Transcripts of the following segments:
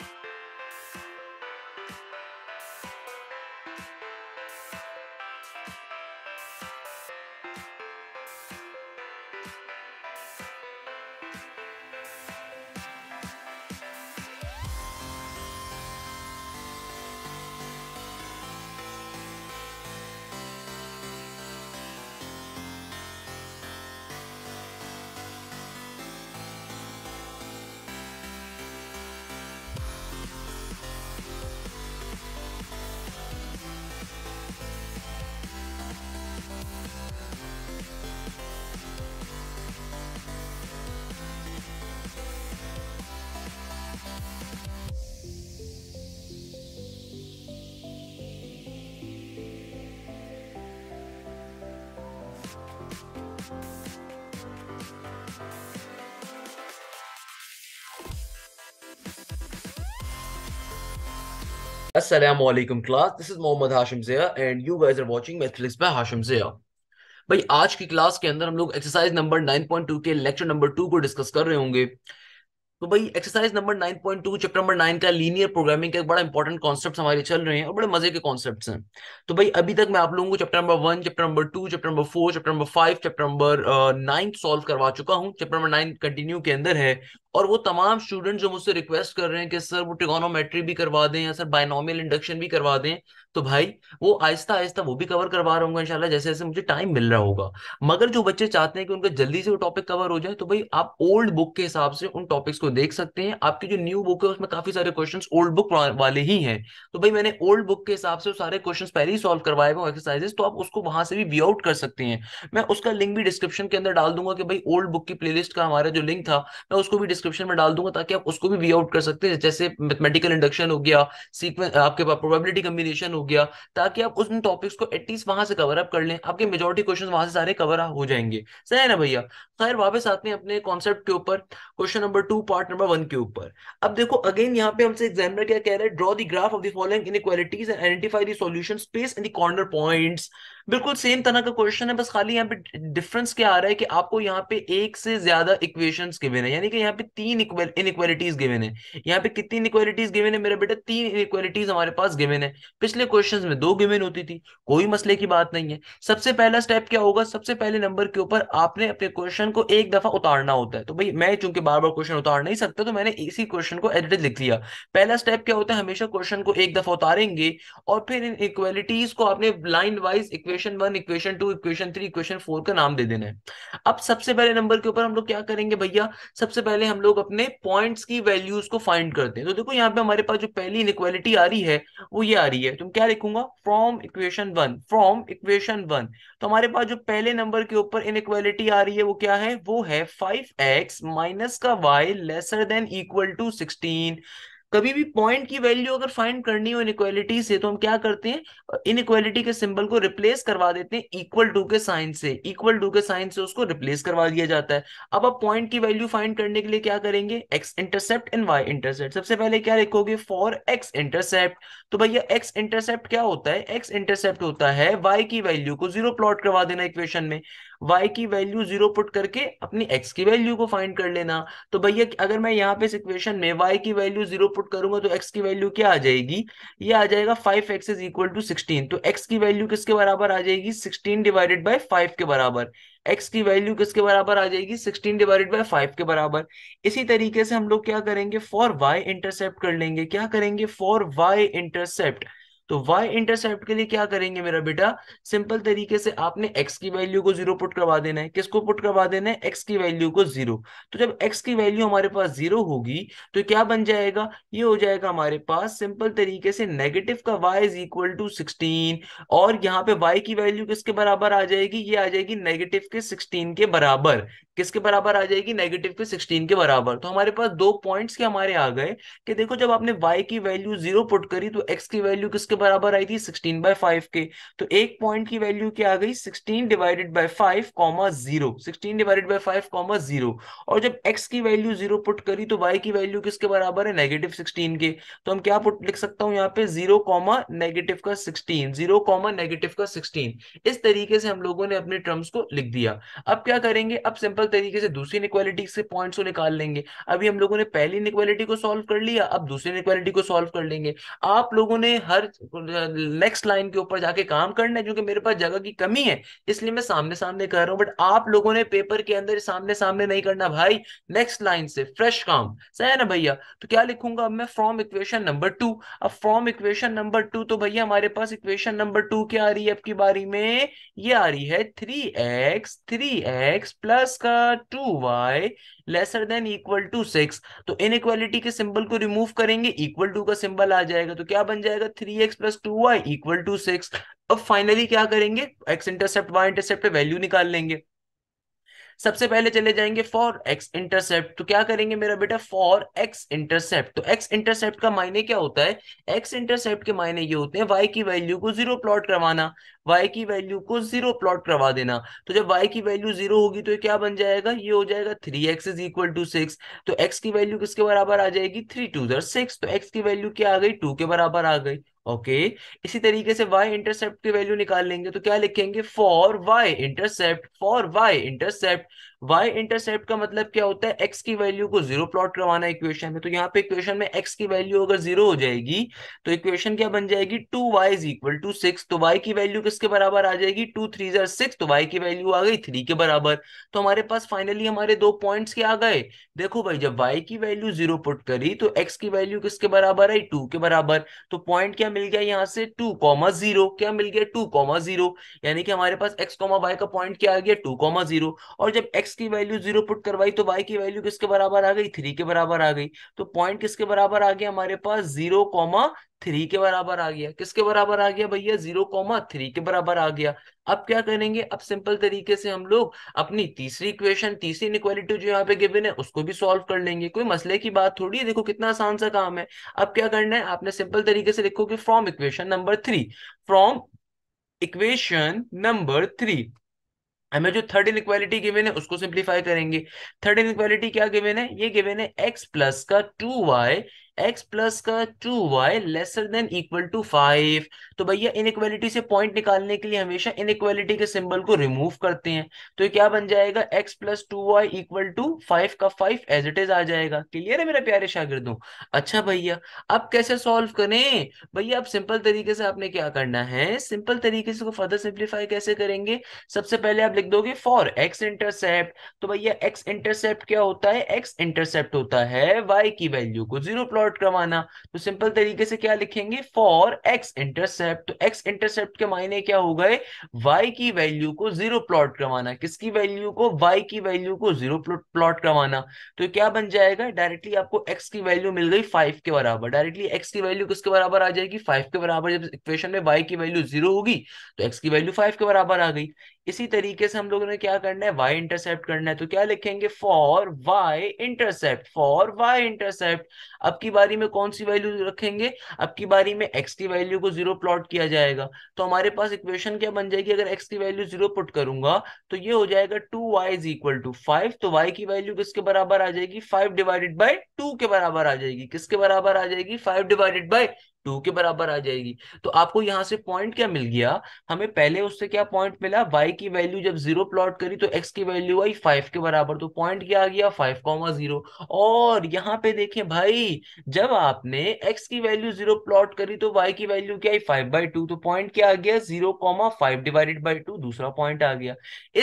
Bye. Assalamu alaikum class. This is Mohammad Hashim Zia and you guys are watching Netflix by Hashim Zia. भाई आज की class के अंदर हम लोग एक्सरसाइज नंबर 9.2 के लेक्चर नंबर 2 को डिस्कस कर रहे होंगे तो भाई एक्सरसाइज नंबर 9.2 चैप्टर नंबर 9 का लीनियर प्रोग्रामिंग का एक बड़ा इंपॉर्टेंट कॉन्सेप्ट हमारे चल रहे हैं और बड़े मजे के कॉन्सेप्ट्स हैं तो भाई अभी तक मैं आप लोगों को chapter number one chapter number two chapter number four chapter number five chapter number nine solve करवा चुका हूँ चैप्टर नंबर नाइन कंटिन्यू के अंदर है और वो तमाम स्टूडेंट जो मुझसे रिक्वेस्ट कर रहे हैं कि सर वो टिकोनोमेट्री भी करवा दें या सर बायनोमियल इंडक्शन भी करवा दें तो भाई वो आहिस्ता आहिस्ता वो भी कवर करवा रहा हूँ इंशाल्लाह जैसे जैसे मुझे टाइम मिल रहा होगा मगर जो बच्चे चाहते हैं कि उनका जल्दी से वो टॉपिक कवर हो जाए तो भाई आप ओल्ड बुक के हिसाब से उन टॉपिक्स को देख सकते हैं आपकी जो न्यू बुक है उसमें काफी सारे क्वेश्चन ओल्ड बुक वाले ही हैं तो भाई मैंने ओल्ड बुक के हिसाब से सारे क्वेश्चन पहले ही सॉल्व करवाए हुए एक्सरसाइजेस तो आप उसको वहां से भी व्यू आउट कर सकते हैं मैं उसका लिंक भी डिस्क्रिप्शन के अंदर डाल दूंगा कि भाई ओल्ड बुक की प्लेलिस्ट का हमारा जो लिंक था मैं उसको भी डिस्क्रिप्शन में डाल दूंगा ताकि आप उसको भी वी आउट कर सकते हैं जैसे मैथमेटिकल इंडक्शन हो गया सीक्वेंस आपके पास प्रोबेबिलिटी कम्बिनेशन हो गया ताकि आप उस टॉपिक्स को एटलीस्ट वहां से कवर अप कर लें आपके मेजोरिटी क्वेश्चन वहां से सारे कवर हो जाएंगे सही है ना भैया खैर वापस आते हैं अपने कॉन्सेप्ट के ऊपर question number two part number one के ऊपर अब देखो अगेन यहाँ पे हमसे एग्जामिनर क्या कह रहे हैं draw the graph of the following inequalities and identify the solution space in the corner points बिल्कुल सेम तरह का क्वेश्चन है बस खाली यहाँ पे डिफरेंस क्या आ रहा है कि आपको यहाँ पे एक से ज्यादा इक्वेशंस गिवन है यानी कि यहाँ पे तीन इक्वालिटीज गिवन है यहाँ पे कितनी इक्वालिटीज गिवन है मेरा बेटा तीन इनक्वालिटीज हमारे पास गिवन है पिछले क्वेश्चन में दो गिवन होती थी कोई मसले की बात नहीं है सबसे पहला स्टेप क्या होगा सबसे पहले नंबर के ऊपर आपने अपने क्वेश्चन को एक दफा उतारना होता है तो भाई मैं चूंकि बार बार क्वेश्चन उतार नहीं सकता तो मैंने इसी क्वेश्चन को एडिट लिख लिया पहला स्टेप क्या होता है हमेशा क्वेश्चन को एक दफा उतारेंगे और फिर इन इक्वालिटीज को आपने line wise equation one equation two equation three equation four का नाम दे देना है अब सबसे पहले नंबर के ऊपर हम लोग क्या करेंगे भैया सबसे पहले हम लोग अपने पॉइंट्स की वैल्यूज को फाइंड करते हैं तो देखो यहाँ पे हमारे पास जो पहली इनक्वालिटी आ रही है वो ये आ रही है तुम तो क्या लिखूंगा from equation one from equation one तो हमारे पास जो पहले नंबर के ऊपर इनक्वालिटी आ रही है वो क्या है वो है फाइव एक्स माइनस का Y lesser than equal to sixteen कभी भी पॉइंट की वैल्यू अगर फाइंड करनी हो इनक्वालिटी से तो हम क्या करते हैं इनक्वालिटी के सिंबल को रिप्लेस करवा देते हैं इक्वल टू के साइन से इक्वल टू के साइन से उसको रिप्लेस करवा दिया जाता है अब आप पॉइंट की वैल्यू फाइंड करने के लिए क्या करेंगे X intercept and Y intercept सबसे पहले क्या लिखोगे फॉर एक्स इंटरसेप्ट तो भैया एक्स इंटरसेप्ट क्या होता है x इंटरसेप्ट होता है वाई की वैल्यू को जीरो प्लॉट करवा देना इक्वेशन में वाई की वैल्यू जीरो पुट करके अपनी एक्स की वैल्यू को फाइंड कर लेना तो भैया अगर मैं यहाँ पे इस इक्वेशन में वाई की वैल्यू जीरो पुट करूंगा तो एक्स की वैल्यू क्या आ जाएगी ये आ जाएगा five X is equal to sixteen तो एक्स की वैल्यू किसके बराबर आ जाएगी सिक्सटीन डिवाइडेड बाई फाइव के बराबर एक्स की वैल्यू किसके बराबर आ जाएगी सिक्सटीन डिवाइडेड बाय फाइव के बराबर इसी तरीके से हम लोग क्या करेंगे फॉर वाई इंटरसेप्ट कर लेंगे क्या करेंगे फॉर वाई इंटरसेप्ट तो y इंटरसेप्ट के लिए क्या करेंगे मेरा बेटा सिंपल तरीके से आपने x की वैल्यू को जीरो पुट करवा देना है किसको पुट करवा देना है x की वैल्यू को जीरो तो जब x की वैल्यू हमारे पास जीरो होगी तो क्या बन जाएगा ये हो जाएगा हमारे पास सिंपल तरीके से नेगेटिव का Y is equal to sixteen और यहाँ पे वाई की वैल्यू किसके बराबर आ जाएगी ये आ जाएगी नेगेटिव के सिक्सटीन के बराबर किसके बराबर आ जाएगी नेगेटिव के सिक्सटीन के बराबर तो हमारे पास दो पॉइंट्स के हमारे आ गए कि देखो जब आपने वाई की वैल्यू जीरो पुट करी तो एक्स की वैल्यू किसके बराबर आई थी सिक्सटीन बाय फाइव के तो एक पॉइंट की वैल्यू क्या आ गई sixteen divided by five comma zero sixteen divided by five comma zero और जब एक्स की वैल्यू जीरो पुट करी तो वाई की वैल्यू किसके बराबर है नेगेटिव सिक्सटीन के तो हम क्या पुट लिख सकता हूँ यहाँ पे जीरो कॉमा नेगेटिव का सिक्सटीन जीरो कॉमा नेगेटिव का सिक्सटीन इस तरीके से हम लोगों ने अपने टर्म्स को लिख दिया अब क्या करेंगे अब सिंपल तरीके से दूसरी इनक्वालिटी से पॉइंट्स को निकाल लेंगे अभी हम लोगों ने पहली इनक्वालिटी को सॉल्व कर लिया अब दूसरी इनक्वालिटी को सॉल्व कर लेंगे आप लोगों ने हर नेक्स्ट लाइन के ऊपर जाके काम करना है क्योंकि मेरे पास जगह की कमी है इसलिए मैं सामने सामने कर रहा हूँ बट आप लोगों ने पेपर के अंदर सामने सामने नहीं करना भाई नेक्स्ट लाइन से फ्रेश काम सही है ना भैया तो क्या लिखूंगा अब मैं फ्रॉम इक्वेशन नंबर टू अब फ्रॉम इक्वेशन नंबर टू तो भैया हमारे पास इक्वेशन नंबर टू क्या आ रही है आपकी बारी में ये आ रही है three X three x plus का two Y lesser than equal to six तो इन इक्वालिटी के सिंबल को रिमूव करेंगे इक्वल टू का सिंबल आ जाएगा तो क्या बन जाएगा three x plus two Y equal to six अब फाइनली क्या करेंगे एक्स इंटरसेप्ट वाई इंटरसेप्ट पे वैल्यू निकाल लेंगे सबसे पहले चले जाएंगे फॉर एक्स इंटरसेप्ट तो क्या करेंगे मेरा बेटा फॉर एक्स इंटरसेप्ट तो एक्स इंटरसेप्ट का मायने क्या होता है एक्स इंटरसेप्ट के मायने ये होते हैं वाई की वैल्यू को जीरो प्लॉट करवाना वाई की वैल्यू को जीरो प्लॉट करवा देना तो जब वाई की वैल्यू जीरो होगी तो ये क्या बन जाएगा ये हो जाएगा three x is equal to six तो एक्स की वैल्यू किसके बराबर आ जाएगी थ्री टू जर सिक्स तो एक्स की वैल्यू क्या आ गई टू के बराबर आ गई ओके okay. इसी तरीके से y इंटरसेप्ट की वैल्यू निकाल लेंगे तो क्या लिखेंगे for y intercept for y intercept Y intercept का मतलब क्या होता है एक्स की वैल्यू को जीरो प्लॉट करवाना इक्वेशन में तो यहाँ पे इक्वेशन में एक्स की वैल्यू अगर जीरो हो जाएगी तो इक्वेशन क्या बन जाएगी two Y is equal to six तो वाई की वैल्यू किसके बराबर आ जाएगी टू थ्री जर सिक्स तो वाई की वैल्यू आ गई थ्री के बराबर तो हमारे पास फाइनली हमारे दो पॉइंट क्या आ गए देखो भाई जब वाई की वैल्यू जीरो पुट करी तो एक्स की वैल्यू किसके बराबर आई टू के बराबर तो पॉइंट क्या मिल गया यहाँ से टू कॉमा जीरो क्या मिल गया टू कॉमा जीरो यानी कि हमारे पास एक्स कॉमा वाई का पॉइंट क्या आ गया टू कॉमा जीरो और जब एक्स एक्स की वैल्यू जीरो पुट करवाई तो वाई की वैल्यू किसके बराबर आ गई थ्री के बराबर आ गई तो पॉइंट किसके बराबर आ गया हमारे पास जीरो कॉमा थ्री के बराबर आ गया किसके बराबर आ गया भैया जीरो कॉमा थ्री के बराबर आ गया अब क्या करेंगे अब सिंपल तरीके से हम लोग अपनी तीसरी इक्वेशन तीसरी इनक्वालिटी जो यहाँ पे गिवन है उसको भी सॉल्व कर लेंगे कोई मसले की बात थोड़ी है देखो कितना आसान सा काम है अब क्या करना है आपने सिंपल तरीके से लिखो कि from equation number three from equation number three हमें जो थर्ड इनक्वालिटी गिवेन है उसको सिंप्लीफाई करेंगे थर्ड इनक्वालिटी क्या गिवेन है ये गिवेन है एक्स प्लस का टू वाई x प्लस का two Y lesser than equal to five तो भैया इनक्वालिटी से पॉइंट निकालने के लिए हमेशा इनक्वालिटी के सिंबल को रिमूव करते हैं तो क्या बन जाएगा x plus two Y equal to five का फाइव एज इट इज आ जाएगा क्लियर है मेरा प्यारे शागिर्दों अच्छा भैया अब कैसे सॉल्व करें भैया अब सिंपल तरीके से आपने क्या करना है सिंपल तरीके से फर्दर सिंप्लीफाई कैसे करेंगे सबसे पहले आप लिख दोगे फॉर एक्स इंटरसेप्ट तो भैया एक्स इंटरसेप्ट क्या होता है एक्स इंटरसेप्ट होता है वाई की वैल्यू को जीरो प्लॉट करवाना तो सिंपल तरीके से क्या लिखेंगे फॉर एक्स इंटरसेप्ट तो एक्स इंटरसेप्ट के मायने क्या हो गए वाई की वैल्यू को जीरो प्लॉट करवाना किसकी वैल्यू को वाई की वैल्यू को जीरो प्लॉट करवाना तो क्या बन जाएगा डायरेक्टली आपको एक्स की वैल्यू मिल गई फाइव के बराबर डायरेक्टली एक्स की वैल्यू किसके बराबर आ जाएगी फाइव के बराबर जब इक्वेशन में वाई की वैल्यू जीरो होगी तो एक्स की वैल्यू फाइव के बराबर आ गई इसी तरीके से हम लोगों ने क्या करना है वाई इंटरसेप्ट करना है तो क्या लिखेंगे for Y intercept for Y intercept अब की की बारी में कौन सी वैल्यू रखेंगे अब की बारी में एक्स की वैल्यू को जीरो प्लॉट किया जाएगा तो हमारे पास इक्वेशन क्या बन जाएगी अगर एक्स की वैल्यू जीरो पुट करूंगा तो ये हो जाएगा two Y is equal to five तो वाई की वैल्यू किसके बराबर आ जाएगी फाइव डिवाइडेड बाई टू के बराबर आ जाएगी किसके बराबर आ जाएगी फाइव डिवाइडेड बाई टू के बराबर आ जाएगी तो आपको यहाँ से पॉइंट क्या मिल गया हमें पहले उससे क्या पॉइंट मिला वाई की वैल्यू जब जीरो प्लॉट करी तो एक्स की वैल्यू आई फाइव के बराबर तो पॉइंट क्या आ गया फाइव कॉमा जीरो और यहाँ पे देखें भाई जब आपने एक्स की वैल्यू जीरो प्लॉट करी तो वाई की वैल्यू क्या आई फाइव बाई टू तो पॉइंट क्या आ गया zero comma five divided by two दूसरा पॉइंट आ गया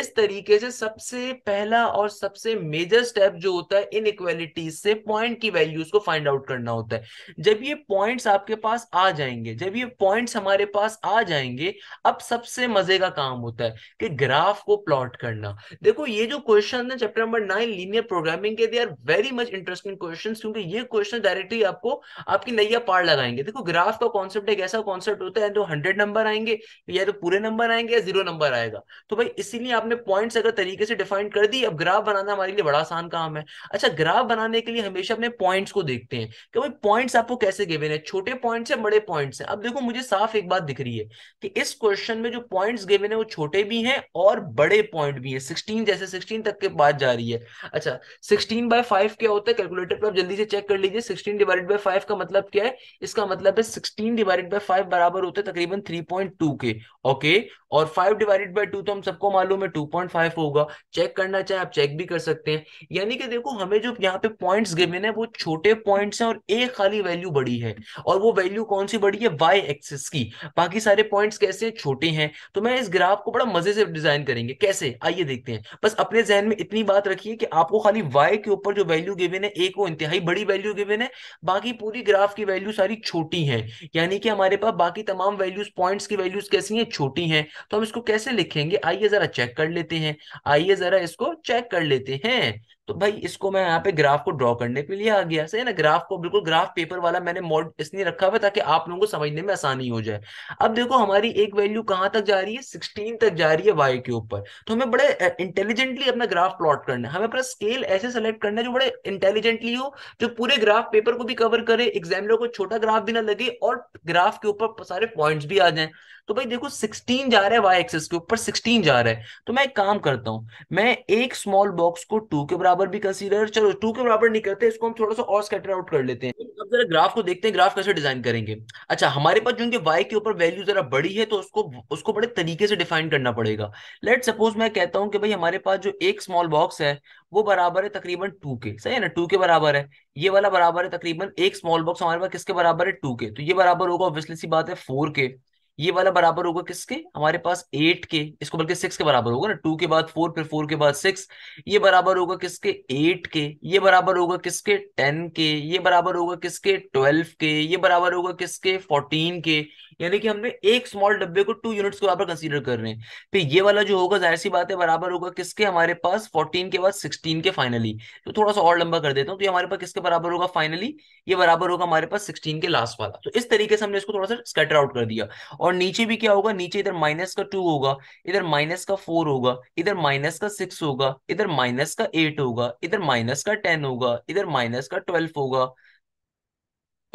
इस तरीके से सबसे पहला और सबसे मेजर स्टेप जो होता है इन इक्वेलिटीज से पॉइंट की वैल्यूज को फाइंड आउट करना होता है जब ये पॉइंट आपके पास पास आ जाएंगे जब ये पॉइंट्स हमारे पास आ जाएंगे अब सबसे मजे का काम होता है कि ग्राफ को प्लॉट करना देखो ये जो क्वेश्चन है chapter number nine linear programming के they are very much interesting question क्योंकि ये क्वेश्चन डायरेक्टली आपको आपकी नैया पार लगाएंगे देखो ग्राफ का कॉन्सेप्ट एक ऐसा कॉन्सेप्ट होता है तो हंड्रेड नंबर आएंगे या तो पूरे नंबर आएंगे या जीरो नंबर आएगा तो भाई इसीलिए आपने पॉइंट्स अगर तरीके से डिफाइन कर दी अब ग्राफ बनाना हमारे लिए बड़ा आसान काम है अच्छा ग्राफ बनाने के लिए हमेशा अपने पॉइंट्स को देखते हैं कि भाई पॉइंट्स आपको कैसे गिवन है छोटे पॉइंट पॉइंट्स है बड़े पॉइंट्स हैं अब देखो मुझे साफ एक बात दिख रही है कि इस क्वेश्चन में जो पॉइंट्स गिवन है वो छोटे भी हैं और बड़े पॉइंट भी हैं सिक्सटीन जैसे सिक्सटीन तक के बाद जा रही है अच्छा सिक्सटीन बाय फाइव क्या होता है कैलकुलेटर पर आप जल्दी से चेक कर लीजिए सिक्सटीन डिवाइडेड बाय फाइव का मतलब क्या है इसका मतलब है सिक्सटीन डिवाइडेड बाय फाइव बराबर होता है तकरीबन थ्री पॉइंट टू के ओके और फाइव डिवाइडेड बाय टू तो हम सबको मालूम है टू पॉइंट फाइव होगा चेक करना चाहे आप चेक भी कर सकते हैं यानी कि देखो हमें जो यहाँ पे पॉइंट्स गिवन है वो छोटे पॉइंट्स हैं और एक खाली वैल्यू बड़ी है और वो वैल्यू कौन सी बड़ी है वाई एक्सिस की बाकी सारे पॉइंट्स कैसे छोटे हैं तो मैं इस ग्राफ को बड़ा मजे से डिजाइन करेंगे कैसे आइए देखते हैं बस अपने जहन में इतनी बात रखिए कि आपको खाली वाई के ऊपर जो वैल्यू गिवेन है एक वो इंतहाई बड़ी वैल्यू गिवेन है बाकी पूरी ग्राफ की वैल्यू सारी छोटी है यानी कि हमारे पास बाकी तमाम वैल्यूज पॉइंट्स की वैल्यूज कैसी है छोटी है तो हम इसको कैसे लिखेंगे आइए जरा चेक कर लेते हैं आइए जरा इसको चेक कर लेते हैं तो भाई इसको मैं यहाँ पे ग्राफ को ड्रॉ करने के लिए आ गया सही ना ग्राफ को बिल्कुल ग्राफ पेपर वाला मैंने मॉड इसलिए रखा हुआ ताकि आप लोगों को समझने में आसानी हो जाए अब देखो हमारी एक वैल्यू कहाँ तक जा रही है सिक्सटीन तक जा रही है वाई के ऊपर तो हमें बड़े इंटेलिजेंटली अपना ग्राफ प्लॉट करना है हमें अपना स्केल ऐसे सेलेक्ट करना है जो बड़े इंटेलिजेंटली हो जो पूरे ग्राफ पेपर को भी कवर करे एग्जामिनर को छोटा ग्राफ भी ना लगे और ग्राफ के ऊपर सारे पॉइंट्स भी आ जाए तो भाई देखो सिक्सटीन जा रहा है वाई एक्सेस के ऊपर सिक्सटीन जा रहा है तो मैं एक काम करता हूँ मैं एक स्मॉल बॉक्स को टू के बराबर भी कंसीडर चलो टू के बराबर नहीं करते इसको हम थोड़ा सा और स्कैटर आउट कर लेते हैं अब जरा ग्राफ को देखते हैं ग्राफ कैसे डिजाइन करेंगे अच्छा हमारे पास जो वाई के ऊपर वैल्यू जरा बड़ी है तो उसको उसको बड़े तरीके से डिफाइन करना पड़ेगा लेट सपोज मैं कहता हूँ कि भाई हमारे पास जो एक स्मॉल बॉक्स है वो बराबर है तकरीबन टू के सही है ना टू के बराबर है ये वाला बराबर है तकरीबन एक स्मॉल बॉक्स हमारे पास किसके बराबर है टू के तो ये बराबर होगा ऑब्वियसली सी बात है फोर के ये वाला बराबर होगा किसके हमारे पास एट के इसको बल्कि सिक्स के बराबर होगा ना टू के बाद फोर फिर फोर के बाद सिक्स ये बराबर होगा किसके एट के ये बराबर होगा किसके टेन के ये बराबर होगा किसके ट्वेल्व के ये बराबर होगा किसके फोर्टीन के यानी कि हमने एक स्मॉल डब्बे को टू यूनिट्स के बराबर कंसीडर कर रहे हैं फिर तो ये वाला जो होगा जाहिर सी बात है बराबर होगा किसके हमारे पास फोर्टीन के बाद सिक्सटीन के फाइनली तो थोड़ा सा और लंबा कर देता हूँ तो ये हमारे पास किसके बराबर होगा फाइनली ये बराबर होगा हमारे पास सिक्सटीन के लास्ट वाला तो इस तरीके से हमने इसको थोड़ा सा स्कैटर आउट कर दिया और और नीचे भी क्या होगा नीचे इधर माइनस का टू होगा इधर माइनस का फोर होगा इधर माइनस का सिक्स होगा इधर माइनस का एट होगा इधर माइनस का टेन होगा इधर माइनस का ट्वेल्व होगा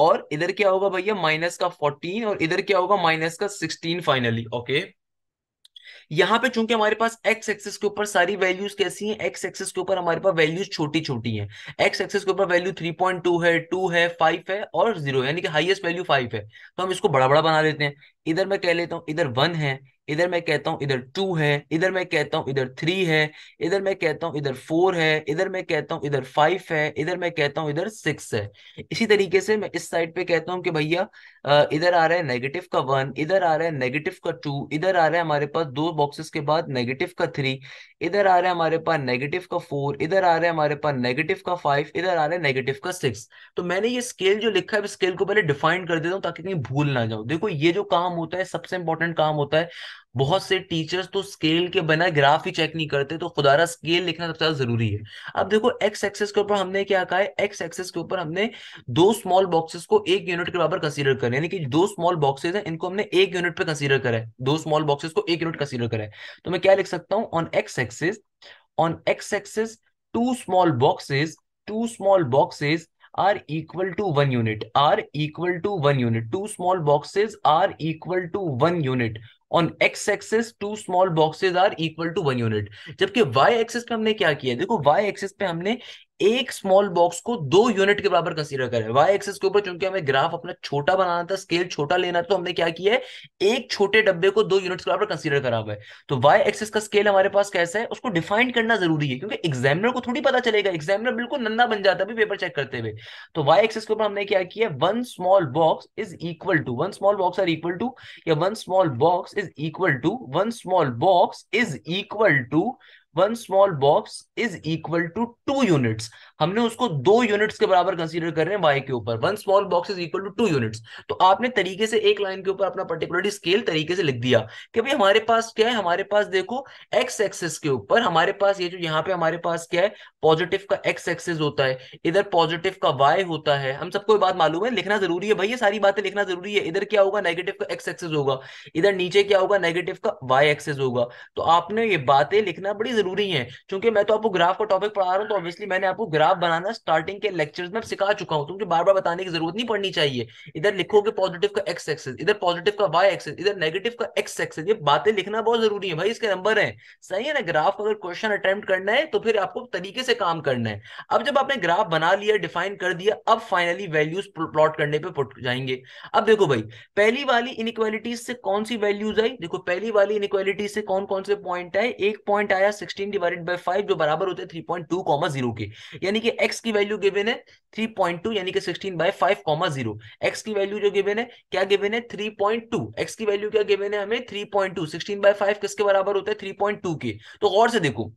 और इधर क्या होगा भैया माइनस का फोर्टीन और इधर क्या होगा माइनस का सिक्सटीन फाइनली ओके यहाँ पे चूंकि हमारे पास एक्स एक्सिस के ऊपर सारी वैल्यूज कैसी हैं एक्स एक्सिस के ऊपर हमारे पास वैल्यूज छोटी छोटी हैं एक्स एक्सिस के ऊपर वैल्यू 3.2 है 2 है 5 है और 0 यानी कि हाईएस्ट वैल्यू 5 है तो हम इसको बड़ा बड़ा बना लेते हैं इधर मैं कह लेता हूँ इधर वन है इधर मैं कहता हूँ इधर टू है इधर मैं कहता हूँ इधर थ्री है इधर मैं कहता हूँ इधर फोर है इधर मैं कहता हूँ इधर फाइव है इधर मैं कहता हूँ इधर सिक्स है इसी तरीके से मैं इस साइड पे कहता हूँ कि भैया इधर आ रहा है नेगेटिव का वन इधर आ रहा है नेगेटिव का टू इधर आ रहा है हमारे पास दो बॉक्सेस के बाद नेगेटिव का थ्री इधर आ रहा है हमारे पास नेगेटिव का फोर इधर आ रहा है हमारे पास नेगेटिव का फाइव इधर आ रहा है नेगेटिव का सिक्स तो मैंने ये स्केल जो लिखा है स्केल को पहले डिफाइन कर देता हूँ ताकि कहीं भूल ना जाओ देखो ये जो काम काम होता है सबसे इंपॉर्टेंट काम होता है बहुत से टीचर्स तो स्केल के बिना ग्राफ ही चेक नहीं करते तो खुदारा स्केल लिखना सबसे ज्यादा जरूरी है अब देखो एक्स एक्सेस के ऊपर हमने क्या कहा है एक्स एक्सेस के ऊपर हमने दो स्मॉल बॉक्सेस को एक यूनिट के बराबर कंसीडर करें यानी कि दो स्मॉल बॉक्सेस हैं इनको हमने एक यूनिट पे कंसीडर करा है दो स्मॉल बॉक्सेस को एक यूनिट कंसिडर करा है तो मैं क्या लिख सकता हूँ on X axis on X axis two small boxes two small boxes are equal to one unit are equal to one unit two small boxes are equal to one unit on X axis two small boxes are equal to one unit जबकि Y axis पे हमने क्या किया देखो Y axis पे हमने एक small box को दो यूनिट के बराबर कंसीडर करें वाई एक्सेस के ऊपर चूंकि हमें ग्राफ अपना छोटा बनाना था स्केल छोटा लेना था तो हमने क्या किया है एक छोटे डब्बे को दो यूनिट के बराबर कंसीडर करा हुआ है तो वाई एक्सेस का स्केल हमारे पास कैसा है उसको डिफाइन करना जरूरी है क्योंकि एग्जामिनर को थोड़ी पता चलेगा एग्जामिनर बिल्कुल नंदा बन जाता है पेपर चेक करते हुए तो वाई एक्सेस के ऊपर हमने क्या किया one small box is equal to one small box are equal to या one small box is equal to one small box is equal to one small box is equal to two units हमने उसको दो units के बराबर consider कर रहे हैं y के ऊपर one small box is equal to two units तो आपने तरीके से एक लाइन के ऊपर अपना पर्टिकुलर स्केल तरीके से लिख दिया कि भाई हमारे पास क्या है हमारे पास देखो एक्स एक्सेस के ऊपर हमारे पास ये जो यहाँ पे हमारे पास क्या है पॉजिटिव का एक्स एक्सेस होता है इधर पॉजिटिव का वाई होता है हम सबको बात मालूम है लिखना जरूरी है भाई ये सारी बातें लिखना जरूरी है इधर क्या होगा नेगेटिव का एक्स एक्सेस होगा इधर नीचे क्या होगा नेगेटिव का वाई एक्सेस होगा तो आपने ये बातें लिखना बड़ी जरूरी है क्योंकि मैं तो आपको ग्राफ का टॉपिक पढ़ा रहा हूँ तो ऑब्वियसली मैंने आपको ग्राफ बनाना स्टार्टिंग के लेक्चर में सिखा चुका हूँ तो मुझे बार बार बताने की जरूरत नहीं पड़नी चाहिए इधर लिखोगे पॉजिटिव का एक्स एक्सेस इधर पॉजिटिव का वाई एक्सेस इधर नेगेटिव का एक्स एक्सेस ये बातें लिखना बहुत जरूरी है भाई इसके नंबर है सही है ना ग्राफ अगर क्वेश्चन अटेम्प्ट करना है तो फिर आपको तरीके से काम करना है अब जब आपने ग्राफ बना लिया डिफाइन कर दिया अब फाइनली वैल्यूज प्लॉट करने पर पुट जाएंगे अब देखो भाई पहली वाली इनक्वालिटीज से कौन सी वैल्यूज आई देखो पहली वाली इनक्वालिटीज से कौन कौन से पॉइंट आए एक पॉइंट आया सिक्सटीन डिवाइडेड बाई फाइव जो बराबर होते हैं three point two comma zero के यानी कि एक्स की वैल्यू गिवन है थ्री पॉइंट टू यानी कि sixteen by five comma zero x की वैल्यू जो गिवन है क्या गिवन है थ्री पॉइंट टू एक्स की वैल्यू क्या गिवन है हमें three point two sixteen by five किसके बराबर होते हैं थ्री पॉइंट टू के तो गौर से देखो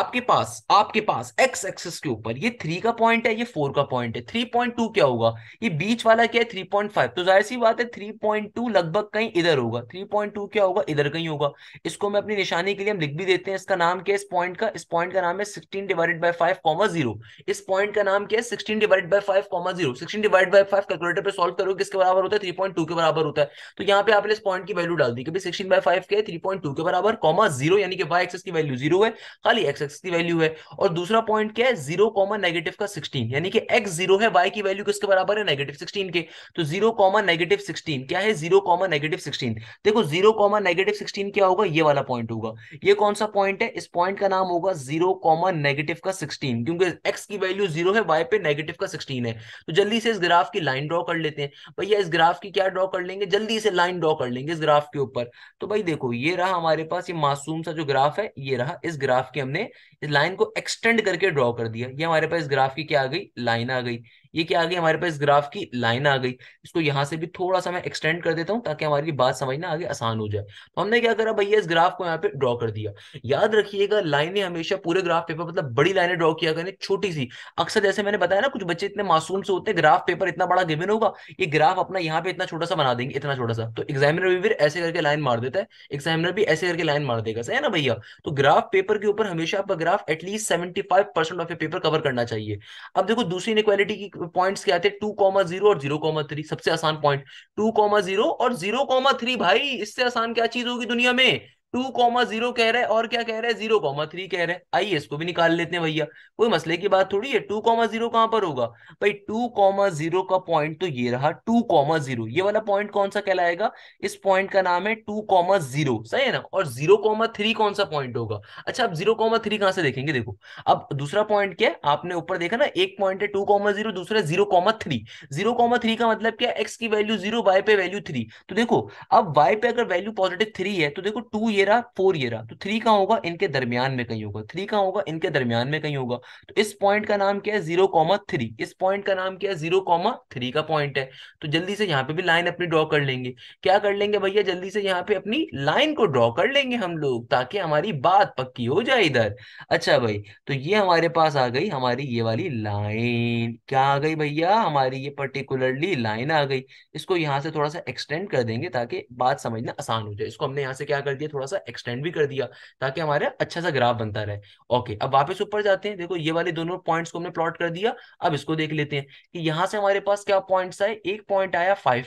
आपके पास आपके पास एक्स एक्सिस के ऊपर ये थ्री का पॉइंट है ये फोर का पॉइंट है थ्री पॉइंट टू क्या होगा ये बीच वाला क्या है थ्री पॉइंट फाइव तो जाहिर सी बात है थ्री पॉइंट टू लगभग कहीं इधर होगा थ्री पॉइंट टू क्या होगा इधर कहीं होगा इसको मैं अपनी निशानी के लिए हम लिख भी देते हैं इसका नाम क्या है इस पॉइंट का इस पॉइंट का नाम है sixteen divided by five comma zero इस पॉइंट का नाम क्या है sixteen divide by five comma zero sixteen divide by five calculator पर सॉल्व करो किसके बराबर होता है थ्री पॉइंट टू के बराबर होता है तो यहाँ पे आपने इस पॉइंट की वैल्यू डाल दी क्योंकि सिक्सटीन बाई फाइव के थ्री पॉइंट टू के बराबर कॉमा जीरो यानी कि वाई एक्स की वैल्यू जीरो है खाली एक्स एक्स की वैल्यू है और दूसरा पॉइंट क्या है जीरो कॉमा नेगेटिव का सिक्सटीन यानी कि एक्स जीरो है वाई की वैल्यू किसके बराबर है नेगेटिव सिक्सटीन के तो जीरो कॉमा नेगेटिव सिक्सटीन क्या है जीरो कॉमा नेगेटिव सिक्सटीन देखो जीरो कॉमा नेगेटिव सिक्सटीन क्या होगा ये वाला पॉइंट होगा ये कौन सा पॉइंट है इस पॉइंट पॉइंट का नाम होगा जीरो कॉमन नेगेटिव का सिक्सटीन क्योंकि एक्स की वैल्यू जीरो है वाई पे नेगेटिव का सिक्सटीन है तो जल्दी से इस ग्राफ की लाइन ड्रॉ कर लेते हैं भैया इस ग्राफ की क्या ड्रॉ कर लेंगे जल्दी से लाइन ड्रॉ कर लेंगे इस ग्राफ के ऊपर तो भाई देखो ये रहा हमारे पास ये मासूम सा जो ग्राफ है ये रहा इस ग्राफ के हमने इस लाइन को एक्सटेंड करके ड्रॉ कर दिया ये हमारे पास इस ग्राफ की क्या आ गई लाइन आ गई ये क्या आ गई हमारे पास ग्राफ की लाइन आ गई इसको यहाँ से भी थोड़ा सा मैं एक्सटेंड कर देता हूँ ताकि हमारी बात समझना आगे आसान हो जाए तो हमने क्या करा भैया इस ग्राफ को यहाँ पे ड्रॉ कर दिया याद रखिएगा लाइनें हमेशा पूरे ग्राफ पेपर मतलब बड़ी लाइनें ड्रॉ किया करें छोटी सी अक्सर जैसे मैंने बताया ना कुछ बच्चे इतने मासूम से होते हैं ग्राफ पेपर इतना बड़ा गिविन होगा ये ग्राफ अपना यहाँ पे इतना छोटा सा बना देंगे इतना छोटा सा तो एग्जामिनर भी फिर ऐसे करके लाइन मार देता है एग्जामिनर भी ऐसे करके लाइन मार देगा सही है ना भैया तो ग्राफ पेपर के ऊपर हमेशा आपका graph at least seventy five percent of paper cover करना चाहिए अब देखो दूसरी इनक्वालिटी की पॉइंट्स क्या थे टू कॉमा जीरो और जीरो कॉमा थ्री सबसे आसान पॉइंट टू कॉमा जीरो और जीरो कॉमा थ्री भाई इससे आसान क्या चीज होगी दुनिया में टू कॉमा जीरो कह रहे हैं और क्या कह रहे हैं जीरो कॉमा थ्री कह रहे हैं आइए इसको भी निकाल लेते हैं भैया कोई मसले की बात थोड़ी है टू कॉमा जीरो कहां पर होगा भाई टू कॉमा जीरो का पॉइंट तो ये रहा टू कॉमा जीरो ये वाला पॉइंट कौन सा कहलाएगा इस पॉइंट का नाम है टू कॉमा जीरो सही है ना और जीरो कॉमा थ्री कौन सा पॉइंट होगा अच्छा अब जीरो कॉमा थ्री कहां से देखेंगे देखो अब दूसरा पॉइंट क्या है आपने ऊपर देखा ना एक पॉइंट है टू कॉमा जीरो दूसरा zero comma three zero comma three का मतलब क्या एक्स की वैल्यू जीरो वाई पे वैल्यू थ्री तो देखो अब वाई पे अगर वैल्यू पॉजिटिव थ्री है तो देखो टू ये रहा फोर ये रहा तो थ्री कहाँ होगा इनके दरमियान में कहीं होगा थ्री कहाँ होगा इनके दरमियान में कहीं होगा तो इस पॉइंट का नाम क्या है जीरो कॉमा थ्री इस पॉइंट का नाम क्या है जीरो कॉमा थ्री का पॉइंट है तो जल्दी से यहाँ पे भी लाइन अपनी ड्रॉ कर लेंगे क्या कर लेंगे भैया जल्दी से यहाँ पे अपनी लाइन को ड्रॉ कर लेंगे हम लोग ताकि हमारी बात पक्की हो जाए इधर अच्छा भाई तो ये हमारे पास आ गई हमारी ये वाली लाइन क्या आ गई भैया हमारी ये पर्टिकुलरली लाइन आ गई इसको यहाँ से थोड़ा सा एक्सटेंड कर देंगे ताकि बात समझना आसान हो जाए इसको हमने यहाँ से क्या कर दिया थोड़ा थोड़ा सा एक्सटेंड भी कर दिया ताकि हमारा अच्छा सा ग्राफ बनता रहे ओके अब वापस ऊपर जाते हैं देखो ये वाले दोनों पॉइंट्स को हमने प्लॉट कर दिया अब इसको देख लेते हैं कि यहाँ से हमारे पास क्या पॉइंट्स आए एक पॉइंट आया फाइव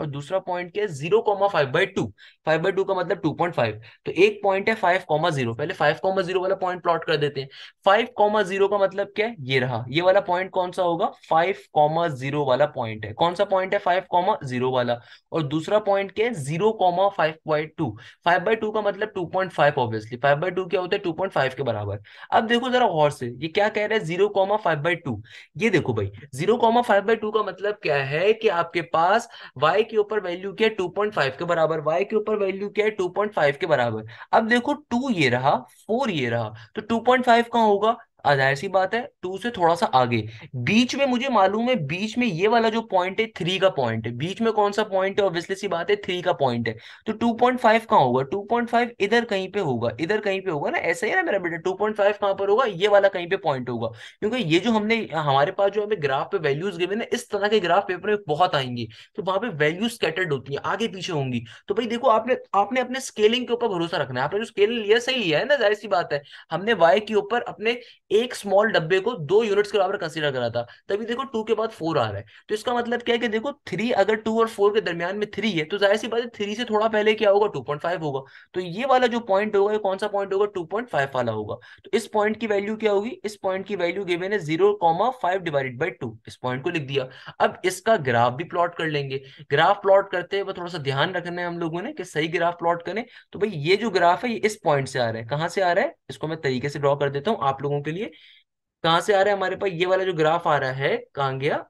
और दूसरा पॉइंट क्या है जीरो कॉमा फाइव का मतलब टू तो एक पॉइंट है फाइव कॉमा जीरो पहले फाइव कॉमा जीरो वाला पॉइंट प्लॉट कर देते हैं फाइव कॉमा जीरो का मतलब क्या है ये रहा ये वाला पॉइंट कौन सा होगा फाइव कॉमा जीरो वाला पॉइंट है कौन सा पॉइंट है फाइव कॉमा जीरो वाला और दूसरा पॉइंट क्या है zero comma five by two five by two का मतलब two point five obviously five by two क्या होता है टू पॉइंट फाइव के बराबर अब देखो जरा और से ये क्या कह रहा है zero comma five by two ये देखो भाई zero comma five by two का मतलब क्या है कि आपके पास वाई के ऊपर वैल्यू क्या है टू पॉइंट फाइव के बराबर वाई के ऊपर वैल्यू क्या है टू पॉइंट फाइव के बराबर अब देखो टू ये रहा फोर ये रहा तो टू पॉइंट फाइव कहाँ होगा जाहिर सी बात है टू से थोड़ा सा आगे बीच में मुझे मालूम है बीच में ये वाला जो पॉइंट है थ्री का पॉइंट है बीच में कौन सा पॉइंट है ऑब्वियसली सी बात है थ्री का पॉइंट है तो टू पॉइंट फाइव कहाँ होगा टू पॉइंट फाइव इधर कहीं पे होगा इधर कहीं पे होगा ना ऐसा ही ना मेरा बेटा टू पॉइंट फाइव कहाँ पर होगा ये वाला कहीं पे पॉइंट होगा क्योंकि ये जो हमने हमारे पास जो हमें ग्राफ पे वैल्यूज गए ना इस तरह के ग्राफ पेपर में बहुत आएंगे तो वहां पे वैल्यूज स्कैटर्ड होती है आगे पीछे होंगी तो भाई देखो आपने आपने अपने स्केलिंग के ऊपर भरोसा रखना है आपने जो स्केलिंग लिया सही लिया है ना जाहिर सी बात है हमने वाई के ऊपर अपने एक स्मॉल डब्बे को दो यूनिट्स के बराबर कंसीडर करा था तभी देखो टू के बाद फोर आ रहा है तो इसका मतलब क्या है कि देखो थ्री अगर टू और फोर के दरमियान में थ्री है तो जाहिर सी बात है थ्री से थोड़ा पहले क्या होगा टू पॉइंट फाइव होगा तो ये वाला जो पॉइंट होगा ये कौन सा पॉइंट होगा टू पॉइंट फाइव वाला होगा तो इस पॉइंट की वैल्यू क्या होगी इस पॉइंट की वैल्यू गिवन है zero comma five divided by two इस पॉइंट को लिख दिया अब इसका ग्राफ भी प्लॉट कर लेंगे ग्राफ प्लॉट करते हैं थोड़ा सा ध्यान रखना है हम लोगों ने कि सही ग्राफ प्लॉट करें तो भाई ये जो ग्राफ है ये इस पॉइंट से आ रहा है कहाँ से आ रहा है इसको मैं तरीके से ड्रॉ कर देता हूँ आप लोगों के लिए लिए कहां से आ रहा है हमारे पास ये वाला जो ग्राफ आ रहा है कांग्या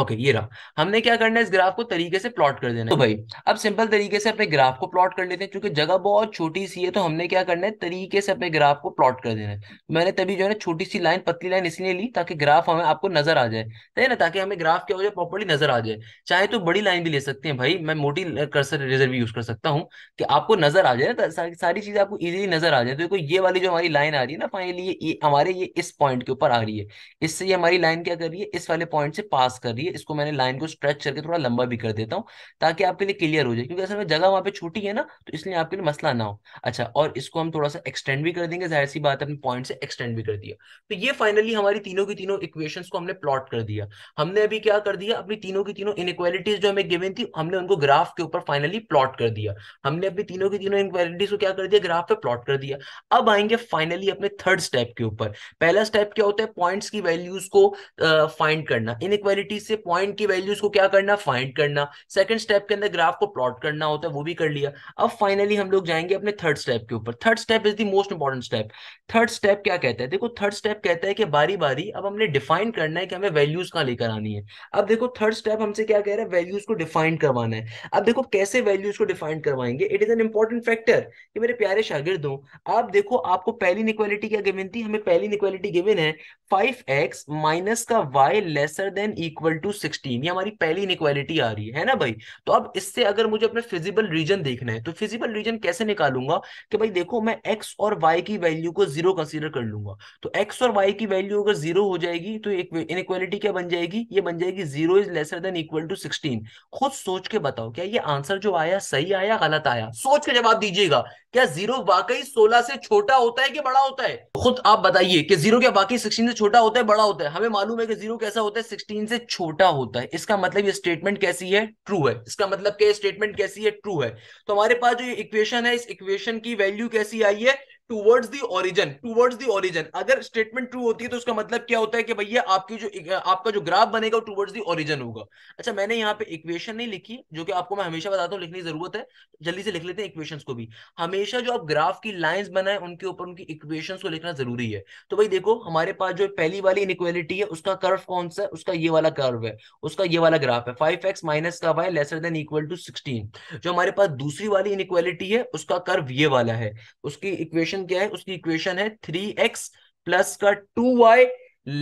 ओके okay, ये रहा हमने क्या करना है इस ग्राफ को तरीके से प्लॉट कर देना है तो भाई अब सिंपल तरीके से अपने ग्राफ को प्लॉट कर लेते हैं क्योंकि जगह बहुत छोटी सी है तो हमने क्या करना है तरीके से अपने ग्राफ को प्लॉट कर देना है मैंने तभी जो है ना छोटी सी लाइन पतली लाइन इसलिए ली ताकि ग्राफ हमें आपको नजर आ जाए तो है ना ताकि हमें ग्राफ क्या हो जाए प्रॉपरली नजर आ जाए चाहे तो बड़ी लाइन भी ले सकते हैं भाई मैं मोटी कर्सर रेजर भी यूज कर सकता हूँ कि आपको नजर आ जाए ना सारी चीजें आपको ईजिली नजर आ जाए तो ये वाली जो हमारी लाइन आ रही है ना फाइनली ये हमारे ये इस पॉइंट के ऊपर आ रही है इससे ये हमारी लाइन क्या कर रही है इस वाले पॉइंट से पास कर रही है लिए इसको मैंने लाइन को स्ट्रेच करके थोड़ा लंबा भी कर देता हूँ ताकि आपके लिए क्लियर हो जाए क्योंकि असल में जगह वहाँ पे छोटी है ना तो इसलिए आपके लिए मसला ना हो अच्छा और इसको हम थोड़ा सा एक्सटेंड भी कर देंगे जाहिर सी बात अपने पॉइंट से एक्सटेंड भी कर दिया तो ये फाइनली हमारी तीनों की तीनों इक्वेशन को हमने प्लॉट कर दिया हमने अभी क्या कर दिया अपनी तीनों की तीनों इनक्वालिटीज जो हमें गिवन थी हमने उनको ग्राफ के ऊपर फाइनली प्लॉट कर दिया हमने अपनी तीनों की तीनों इनक्वालिटीज को क्या कर दिया ग्राफ पे प्लॉट कर दिया अब आएंगे फाइनली अपने थर्ड स्टेप के ऊपर पहला स्टेप क्या होता है पॉइंट्स की वैल्यूज को फाइंड uh, करना इनक्वालिटी से पॉइंट की वैल्यूज को क्या करना फाइंड करना सेकंड स्टेप के अंदर ग्राफ को प्लॉट करना होता है वो भी कर लिया अब फाइनली हम लोग जाएंगे अपने थर्ड स्टेप के ऊपर third step is the most important step third step क्या कहता है देखो थर्ड स्टेप कहता है कि बारी बारी अब हमने डिफाइन करना है कि हमें वैल्यूज कहाँ लेकर आनी है अब देखो थर्ड स्टेप हमसे क्या कह रहा है वैल्यूज को डिफाइन करवाना है अब देखो कैसे वैल्यूज को डिफाइन करवाएंगे it is an important factor कि मेरे प्यारे शागिर्दों आप देखो आपको पहली इक्वालिटी क्या गिवन थी हमें पहली इक्वालिटी गिवन है फाइव एक्स माइनस का Y lesser than equal to sixteen ये हमारी पहली इनक्वालिटी आ रही है, है ना भाई तो अब इससे अगर मुझे अपने फिजिबल रीजन देखना है तो फिजिबल रीजन कैसे निकालूंगा कि भाई देखो मैं एक्स और वाई की वैल्यू को जीरो कंसिडर कर लूंगा तो एक्स और वाई की वैल्यू अगर जीरो हो जाएगी तो एक इनक्वालिटी क्या बन जाएगी ये बन जाएगी zero is lesser than equal to sixteen खुद सोच के बताओ क्या ये आंसर जो आया सही आया गलत आया सोच के जवाब दीजिएगा क्या जीरो वाकई सोलह से छोटा होता है कि बड़ा होता है खुद आप बताइए कि जीरो क्या वाकई सिक्सटीन से छोटा होता है बड़ा होता है हमें मालूम है कि जीरो कैसा होता है सिक्सटीन से छोटा छोटा होता है इसका मतलब ये स्टेटमेंट कैसी है ट्रू है इसका मतलब क्या स्टेटमेंट कैसी है ट्रू है तो हमारे पास जो इक्वेशन है इस इक्वेशन की वैल्यू कैसी आई है towards the origin towards the origin अगर स्टेटमेंट ट्रू होती है तो उसका मतलब क्या होता है कि भैया आपकी जो आपका जो ग्राफ बनेगा वो टूवर्ड्स दी ओरिजन होगा अच्छा मैंने यहाँ पे इक्वेशन नहीं लिखी जो कि आपको मैं हमेशा बताता हूँ लिखने की जरूरत है जल्दी से लिख लेते हैं इक्वेशन को भी हमेशा जो आप ग्राफ की लाइन्स बनाए उनके ऊपर उनकी इक्वेशन को लिखना जरूरी है तो भाई देखो हमारे पास जो पहली वाली इनक्वालिटी है उसका कर्व कौन सा है उसका ये वाला कर्व है उसका ये वाला ग्राफ है फाइव एक्स माइनस का Y lesser than equal to sixteen जो हमारे पास दूसरी वाली इनक्वालिटी है उसका कर्व ये वाला है उसकी इक्वेशन इक्वेशन क्या है उसकी इक्वेशन है थ्री एक्स प्लस का two Y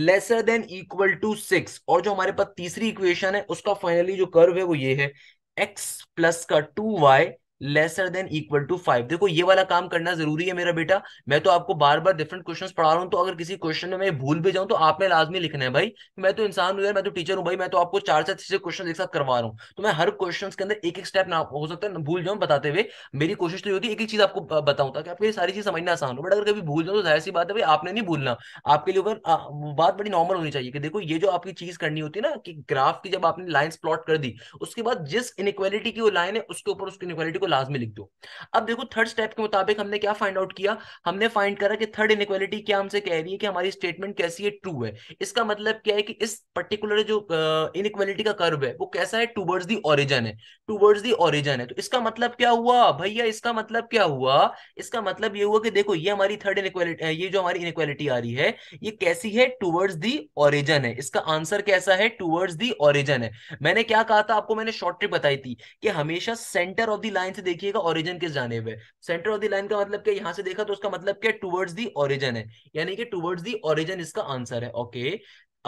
lesser than equal to six और जो हमारे पास तीसरी इक्वेशन है उसका फाइनली जो कर्व है वो ये है एक्स प्लस का two Y lesser than equal to five देखो ये वाला काम करना जरूरी है मेरा बेटा मैं तो आपको बार बार डिफरेंट क्वेश्चन पढ़ा रहा हूँ तो अगर किसी क्वेश्चन में मैं भूल भी जाऊँ तो आपने लाजमी लिखना है भाई मैं तो इंसान हूँ यार मैं तो टीचर हूँ भाई मैं तो आपको चार चार छह क्वेश्चन एक साथ करवा रहा हूँ तो मैं हर क्वेश्चन के अंदर एक एक स्टेप ना हो सकता है भूल जाऊँ बताते हुए मेरी कोशिश तो ये होती है एक ही चीज आपको बताऊँ ताकि आपको ये सारी चीज समझना आसान हो बट अगर कभी भूल जाऊँ तो जाहिर सी बात है भाई आपने नहीं भूलना आपके लिए बात बड़ी नॉर्मल होनी चाहिए कि देखो ये जो आपकी चीज करनी होती है ना कि ग्राफ की जब आपने लाइन प्लॉट कर दी उसके बाद जिस इनक्वालिटी की वो लाइन है उसके ऊपर उसकी इनक्वालिटी को लाजमी लिख दो अब देखो थर्ड स्टेप के मुताबिक हमने क्या फाइंड आउट किया हमने फाइंड करा कि थर्ड इनक्वालिटी क्या हमसे कह रही है कि हमारी स्टेटमेंट कैसी है ट्रू है इसका मतलब क्या है कि इस पर्टिकुलर जो इनक्वालिटी का कर्व है वो कैसा है टूवर्ड्स दी ऑरिजन है टूवर्ड्स दी ऑरिजन है तो इसका मतलब क्या हुआ भैया इसका मतलब क्या हुआ इसका मतलब ये हुआ कि देखो ये हमारी थर्ड इनक्वालिटी ये जो हमारी इनक्वालिटी आ रही है ये कैसी है टूवर्ड्स दी ऑरिजन है इसका आंसर कैसा है टूवर्ड्स दी ऑरिजन है मैंने क्या कहा था आपको मैंने शॉर्ट ट्रिक बताई थी कि हमेशा सेंटर ऑफ द लाइन से देखिएगा ओरिजिन किस जानेब है सेंटर ऑफ द लाइन का मतलब क्या यहाँ से देखा तो उसका मतलब क्या टूवर्ड्स दी ओरिजिन है यानी कि टूवर्ड्स दी ओरिजिन इसका आंसर है ओके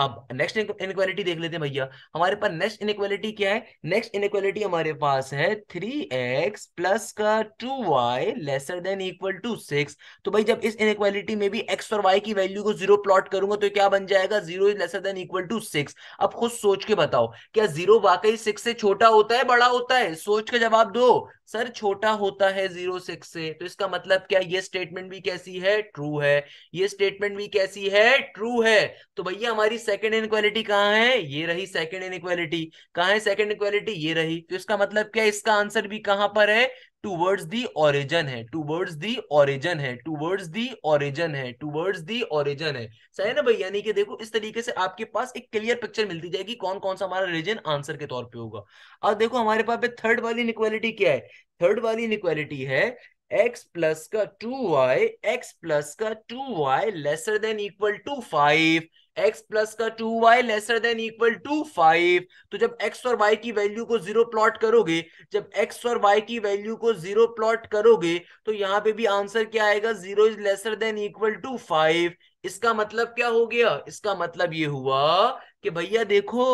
अब नेक्स्ट इनक्वालिटी देख लेते हैं भैया हमारे पास नेक्स्ट इनक्वालिटी क्या है नेक्स्ट इनक्वालिटी हमारे पास है थ्री एक्स प्लस का two Y lesser than equal to six तो भाई जब इस इनक्वालिटी में भी एक्स और वाई की वैल्यू को जीरो प्लॉट करूंगा तो क्या बन जाएगा zero is lesser than equal to six अब खुद सोच के बताओ क्या जीरो वाकई सिक्स से छोटा होता है बड़ा होता है सोच के जवाब दो सर छोटा होता है जीरो सिक्स से तो इसका मतलब क्या ये स्टेटमेंट भी कैसी है ट्रू है ये स्टेटमेंट भी कैसी है ट्रू है तो भैया हमारी सेकंड इनक्वालिटी कहाँ है ये रही सेकंड इनक्वालिटी कहाँ है सेकंड इनक्वालिटी ये रही तो इसका मतलब क्या इसका आंसर भी कहां पर है टू वर्ड्स दी ओरिजन है टू वर्ड्स दी ओरिजन है टू वर्ड्स दी ओरिजन है टू वर्ड्स दी ओरिजन है सही है ना भाई यानी कि देखो इस तरीके से आपके पास एक क्लियर पिक्चर मिलती जाएगी कौन कौन सा हमारा रीजन आंसर के तौर पे होगा अब देखो हमारे पास थर्ड वाली इनक्वालिटी क्या है थर्ड वाली इनक्वालिटी है x प्लस का टू वाई एक्स प्लस का two Y lesser than equal to five x plus का two Y lesser than equal to five तो जब एक्स और वाई की वैल्यू को जीरो प्लॉट करोगे जब एक्स और वाई की वैल्यू को जीरो प्लॉट करोगे तो यहाँ पे भी आंसर क्या आएगा zero is lesser than equal to five इसका मतलब क्या हो गया इसका मतलब ये हुआ कि भैया देखो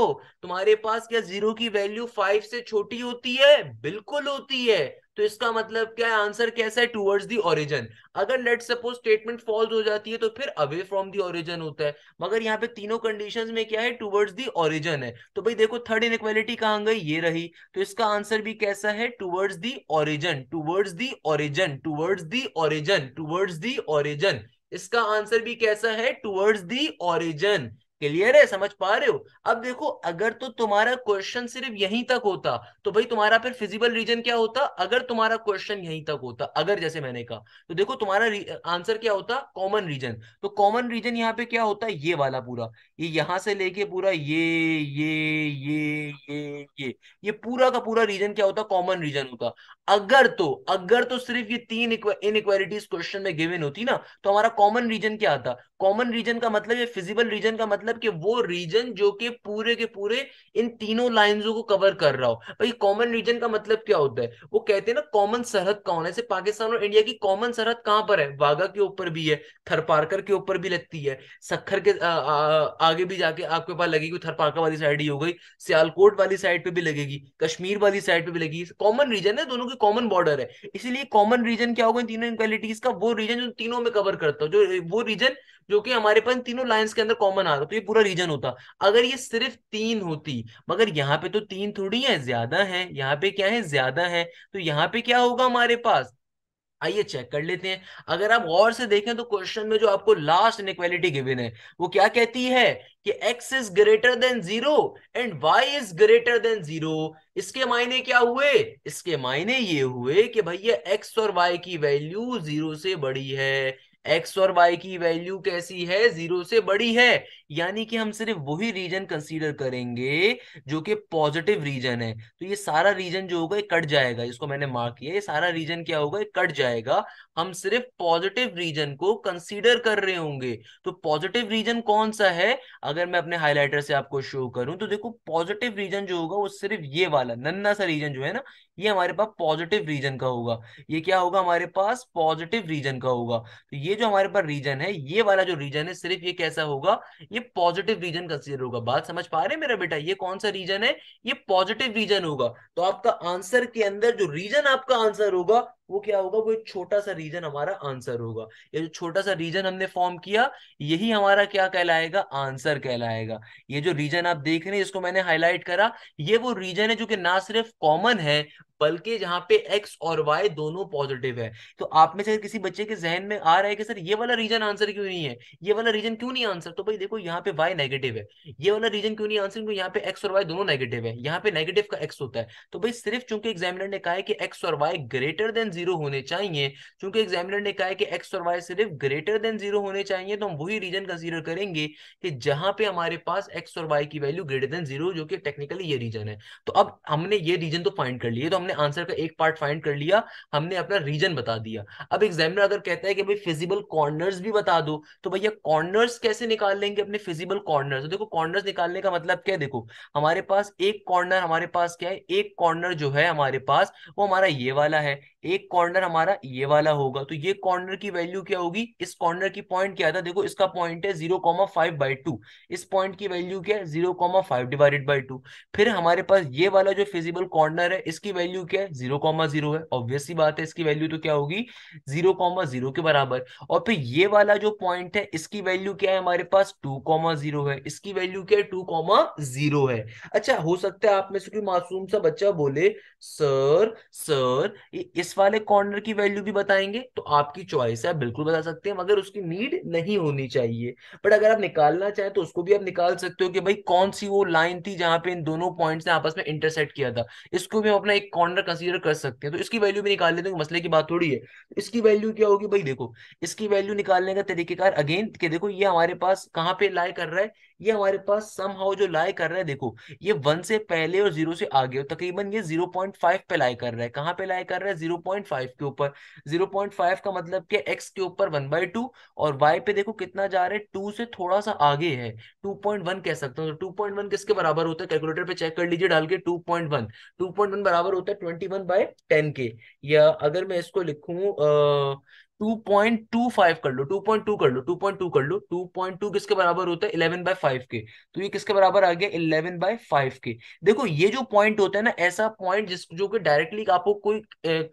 तुम्हारे पास क्या जीरो की वैल्यू फाइव से छोटी होती है बिल्कुल होती है तो इसका मतलब क्या है आंसर कैसा है टूवर्ड्स दी ओरिजन अगर लेट सपोज स्टेटमेंट फॉल्स हो जाती है तो फिर अवे फ्रॉम दी ओरिजन होता है मगर यहाँ पे तीनों कंडीशन में क्या है टूवर्ड्स दी ओरिजन है तो भाई देखो थर्ड इक्वालिटी कहाँ गई ये रही तो इसका आंसर भी कैसा है towards the origin towards the origin towards the origin towards the origin इसका आंसर भी कैसा है टूवर्ड्स दी ओरिजन क्लियर है समझ पा रहे हो अब देखो अगर तो तुम्हारा क्वेश्चन सिर्फ यहीं तक होता तो भाई तुम्हारा फिर फिजिबल रीजन क्या होता अगर तुम्हारा क्वेश्चन यहीं तक होता अगर जैसे मैंने कहा तो देखो तुम्हारा आंसर क्या होता कॉमन रीजन तो कॉमन रीजन यहाँ पे क्या होता ये वाला पूरा ये यहाँ से लेके पूरा ये ये ये ये ये ये पूरा का पूरा रीजन क्या होता कॉमन रीजन होता अगर तो अगर तो सिर्फ ये तीन इनक्वालिटीज क्वेश्चन में गिवन होती ना तो हमारा कॉमन रीजन क्या आता कॉमन रीजन का मतलब या फिजिबल रीजन का मतलब कि वो रीजन जो कि पूरे के पूरे इन तीनों लाइनों को कवर कर रहा हो भाई कॉमन रीजन का मतलब क्या होता है वो कहते हैं ना कॉमन सरहद कौन है पाकिस्तान और इंडिया की कॉमन सरहद कहाँ पर है वाघा के ऊपर भी है थरपारकर के ऊपर भी लगती है सखर के आ, आ, आगे भी जाके आपके पास लगेगी थरपारकर वाली साइड ही हो गई सियालकोट वाली साइड पे भी लगेगी कश्मीर वाली साइड पे भी लगेगी कॉमन रीजन है दोनों की कॉमन बॉर्डर है इसीलिए कॉमन रीजन क्या होगा इन तीनों इनक्वालिटीज का वो रीजन जो तीनों में कवर करता हो जो वो रीजन जो कि हमारे पास तीनों लाइंस के अंदर कॉमन आ रहा तो ये पूरा रीजन होता अगर ये सिर्फ तीन होती मगर यहाँ पे तो तीन थोड़ी है ज्यादा है यहाँ पे क्या है ज्यादा है तो यहाँ पे क्या होगा हमारे पास आइए चेक कर लेते हैं अगर आप और से देखें तो क्वेश्चन में जो आपको लास्ट इनक्वालिटी गिवन है वो क्या कहती है कि x is greater than zero and y is greater than zero इसके मायने क्या हुए इसके मायने ये हुए कि भैया x और y की वैल्यू जीरो से बड़ी है एक्स और वाई की वैल्यू कैसी है जीरो से बड़ी है यानी कि हम सिर्फ वही रीजन कंसीडर करेंगे जो कि पॉजिटिव रीजन है तो ये सारा रीजन जो होगा ये कट जाएगा इसको मैंने मार्क किया ये सारा रीजन क्या होगा ये कट जाएगा हम सिर्फ पॉजिटिव रीजन को कंसीडर कर रहे होंगे तो पॉजिटिव रीजन कौन सा है अगर मैं अपने हाईलाइटर से आपको शो करूं तो देखो पॉजिटिव रीजन जो होगा वो सिर्फ ये वाला नन्ना सा रीजन जो है ना ये हमारे पास पॉजिटिव रीजन का होगा ये क्या होगा हमारे पास पॉजिटिव रीजन का होगा तो ये जो हमारे पास रीजन है ये वाला जो रीजन है सिर्फ ये कैसा होगा ये पॉजिटिव रीजन कंसिडर होगा बात समझ पा रहे मेरा बेटा ये कौन सा रीजन है ये पॉजिटिव रीजन होगा तो आपका आंसर के अंदर जो रीजन आपका आंसर होगा वो क्या होगा वो एक छोटा सा रीजन हमारा आंसर होगा ये जो छोटा सा रीजन हमने फॉर्म किया यही हमारा क्या कहलाएगा आंसर कहलाएगा ये जो रीजन आप देख रहे हैं इसको मैंने हाईलाइट करा ये वो रीजन है जो कि ना सिर्फ कॉमन है बल्कि जहां पे एक्स और वाई दोनों पॉजिटिव है तो आप में से किसी बच्चे के जहन में आ रहा है कि सर ये वाला रीजन आंसर क्यों नहीं है ये वाला रीजन क्यों नहीं आंसर तो भाई देखो यहाँ पे वाई नेगेटिव है ये वाला रीजन क्यों नहीं आंसर क्योंकि यहाँ पे एक्स और वाई दोनों नेगेटिव है यहाँ पे नेगेटिव का एक्स होता है तो भाई सिर्फ चूंकि एग्जामिनर ने कहा है कि एक्स और वाई ग्रेटर देन जीरो होने चाहिए चूंकि एग्जामिनर ने कहा है कि एक्स और वाई सिर्फ ग्रेटर देन जीरो होने चाहिए तो हम वही रीजन कंसिडर करेंगे कि जहां पे हमारे पास एक्स और वाई की वैल्यू ग्रेटर देन जीरो जो कि टेक्निकली ये रीजन है तो अब हमने ये रीजन तो फाइंड कर लिया तो हमने हमने आंसर का एक पार्ट फाइंड कर लिया हमने अपना रीजन बता दिया अब एग्जामिनर अगर कहता है कि भाई फिजिबल कॉर्नर्स भी बता दो तो भैया कॉर्नर्स कैसे निकाल लेंगे अपने फिजिबल कॉर्नर तो देखो कॉर्नर्स निकालने का मतलब क्या है देखो हमारे पास एक कॉर्नर हमारे पास क्या है एक कॉर्नर जो है हमारे पास वो हमारा ये वाला है एक कॉर्नर हमारा ये वाला होगा तो ये कॉर्नर की वैल्यू क्या होगी इस कॉर्नर की पॉइंट क्या था देखो इसका पॉइंट है zero comma five by two इस पॉइंट की वैल्यू क्या है zero comma five divided by two फिर हमारे पास ये वाला जो फिजिबल कॉर्नर है इसकी वैल्यू वैल्यू क्या है जीरो कॉमा जीरो है ऑब्वियसली बात है इसकी वैल्यू तो क्या होगी जीरो कॉमा जीरो के बराबर और फिर ये वाला जो पॉइंट है इसकी वैल्यू क्या है हमारे पास टू कॉमा जीरो है इसकी वैल्यू क्या है टू कॉमा जीरो है अच्छा हो सकता है आप में से कोई मासूम सा बच्चा बोले सर सर इस वाले कॉर्नर की वैल्यू भी बताएंगे तो आपकी चॉइस है बिल्कुल बता सकते हैं मगर उसकी नीड नहीं होनी चाहिए बट अगर आप निकालना चाहें तो उसको भी आप निकाल सकते हो कि भाई कौन सी वो लाइन थी जहां पे इन दोनों पॉइंट्स ने आपस में इंटरसेक्ट किया था इसको भी हम अपना एक कॉर्नर कॉर्नर कंसीडर कर सकते हैं तो इसकी वैल्यू भी निकाल लेते हैं मसले की बात थोड़ी है तो इसकी वैल्यू क्या होगी भाई देखो इसकी वैल्यू निकालने का तरीकेकार अगेन के देखो ये हमारे पास कहाँ पे लाई कर रहा है ये हमारे पास सम हाउ जो लाई कर रहा है देखो ये वन से पहले और जीरो से आगे और तकरीबन ये जीरो पॉइंट फाइव पे लाई कर रहा है कहाँ पे लाई कर रहा है जीरो पॉइंट फाइव के ऊपर जीरो पॉइंट फाइव का मतलब क्या एक्स के ऊपर वन बाई टू और वाई पे देखो कितना जा रहा है टू से थोड़ा सा आगे है टू पॉइंट वन कह सकते हो टू पॉइंट वन किसके बराबर होता है कैलकुलेटर पे चेक कर लीजिए डाल के two point one two point one बराबर होता है ट्वेंटी वन बाय टेन के या अगर मैं इसको लिखूँ 2.25 कर लो 2.2 कर लो 2.2 कर लो 2.2 किसके बराबर होता है 11 बाय फाइव के तो ये किसके बराबर आ गया 11 बाय फाइव के देखो ये जो पॉइंट होता है ना ऐसा पॉइंट जिस जो कि डायरेक्टली आपको कोई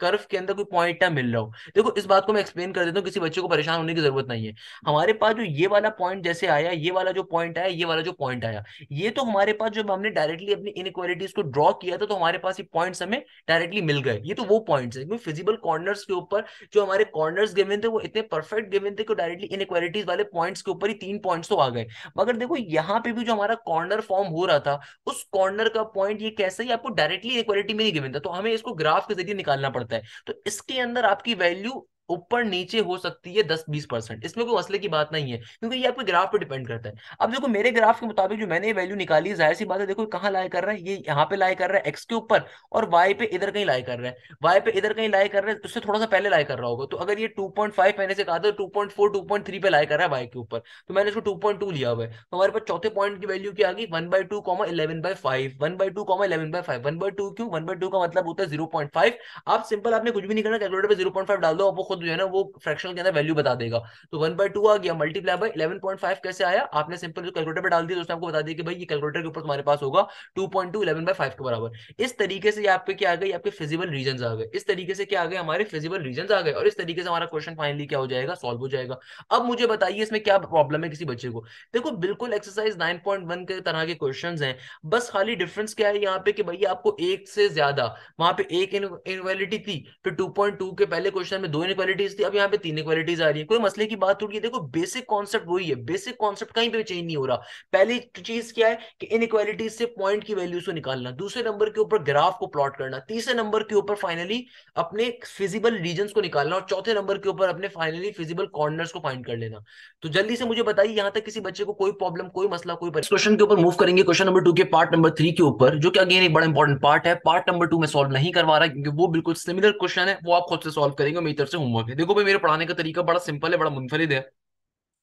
कर्व के अंदर कोई पॉइंट ना मिल रहा हो देखो इस बात को मैं एक्सप्लेन कर देता हूँ किसी बच्चे को परेशान होने की जरूरत नहीं है हमारे पास जो ये वाला पॉइंट जैसे आया ये वाला जो पॉइंट आया ये वाला जो पॉइंट आया ये तो हमारे पास जब हमने डायरेक्टली अपनी इनक्वालिटीज को ड्रॉ किया था तो हमारे पास ये पॉइंट हमें डायरेक्टली मिल गए ये तो वो पॉइंट है फिजिबल कॉर्नर्स के ऊपर जो हमारे कॉर्नर्स गिवन थे वो इतने परफेक्ट गिवन थे कि डायरेक्टली इनक्वालिटीज वाले पॉइंट्स के ऊपर ही तीन पॉइंट्स तो आ गए मगर देखो यहाँ पे भी जो हमारा कॉर्नर फॉर्म हो रहा था उस कॉर्नर का पॉइंट ये कैसे ही आपको डायरेक्टली इनक्वालिटी में नहीं गिवन था तो हमें इसको ग्राफ के जरिए निकालना पड़ता है तो इसके अंदर आपकी वैल्यू ऊपर नीचे हो सकती है दस बीस परसेंट इसमें कोई मसले की बात नहीं है क्योंकि ये आपके ग्राफ पे डिपेंड करता है अब देखो मेरे ग्राफ के मुताबिक जो मैंने वैल्यू निकाली है जाहिर सी बात है देखो कहाँ लाए कर रहा है ये यहाँ पे लाई कर रहा है एक्स के ऊपर और वाई पे इधर कहीं लाई कर रहा है वाई पे इधर कहीं लाई कर रहा है उससे थोड़ा सा पहले लाई कर रहा होगा तो अगर ये टू पॉइंट फाइव मैंने से कहा था two point four two point three पे लाई कर रहा है वाई के ऊपर तो मैंने उसको टू पॉइंट टू लिया हुआ है तो हमारे पास चौथे पॉइंट की वैल्यू क्या आ गई one by two comma eleven by five one by two comma eleven by five one by two क्यों वन बाई टू का मतलब होता है जीरो पॉइंट फाइव आप सिंपल आपने कुछ भी नहीं करना कैलकुलेटर पर जीरो पॉइंट फाइव डाल दो आप वो खुद जो है ना वो फ्रैक्शन के अंदर वैल्यू बता देगा तो वन बाय टू आ गया multiply by eleven point five कैसे आया आपने सिंपल जो कैलकुलेटर पर डाल दिया तो उसने आपको बता दिया कि भाई ये कैलकुलेटर के ऊपर तुम्हारे पास होगा two point two eleven by five के बराबर इस तरीके से आपके क्या आ गए आपके फिजिबल रीजन आ गए इस तरीके से क्या आ गए हमारे फिजिबल रीजन आ गए और इस तरीके से हमारा क्वेश्चन फाइनली क्या हो जाएगा सॉल्व हो जाएगा अब मुझे बताइए इसमें क्या प्रॉब्लम है किसी बच्चे को देखो बिल्कुल एक्सरसाइज नाइन पॉइंट वन के तरह के क्वेश्चन है बस खाली डिफरेंस क्या है यहाँ पे कि भैया आपको एक से ज्यादा वहां पे एक इनवेलिटी थी फिर टू पॉइंट टू के पहले क्वेश्चन में दो इनक्वालिटी इक्वालिटीज थी अब यहाँ पे तीन इक्वालिटीज आ रही है कोई मसले की बात उठी देखो बेसिक कॉन्सेप्ट वही है बेसिक कॉन्सेप्ट कहीं पे चेंज नहीं हो रहा पहली चीज क्या है कि इन इक्वालिटीज से पॉइंट की वैल्यूज को निकालना दूसरे नंबर के ऊपर ग्राफ को प्लॉट करना तीसरे नंबर के ऊपर फाइनली अपने फिजिबल रीजन को निकालना और चौथे नंबर के ऊपर अपने फाइनली फिजिबल कॉर्नर को फाइंड कर लेना तो जल्दी से मुझे बताइए यहाँ तक किसी बच्चे को कोई प्रॉब्लम कोई मसला कोई क्वेश्चन के ऊपर मूव करेंगे क्वेश्चन नंबर टू के पार्ट नंबर थ्री के ऊपर जो कि अगेन एक बड़ा इंपॉर्टेंट पार्ट है पार्ट नंबर टू में सॉल्व नहीं करवा रहा क्योंकि वो बिल्कुल सिमिलर क्वेश्चन है वो आप खुद से सॉल्व करेंगे मेरी तरफ से होमवर्क होमवर्क है देखो भाई मेरे पढ़ाने का तरीका बड़ा सिंपल है बड़ा मुनफरिद है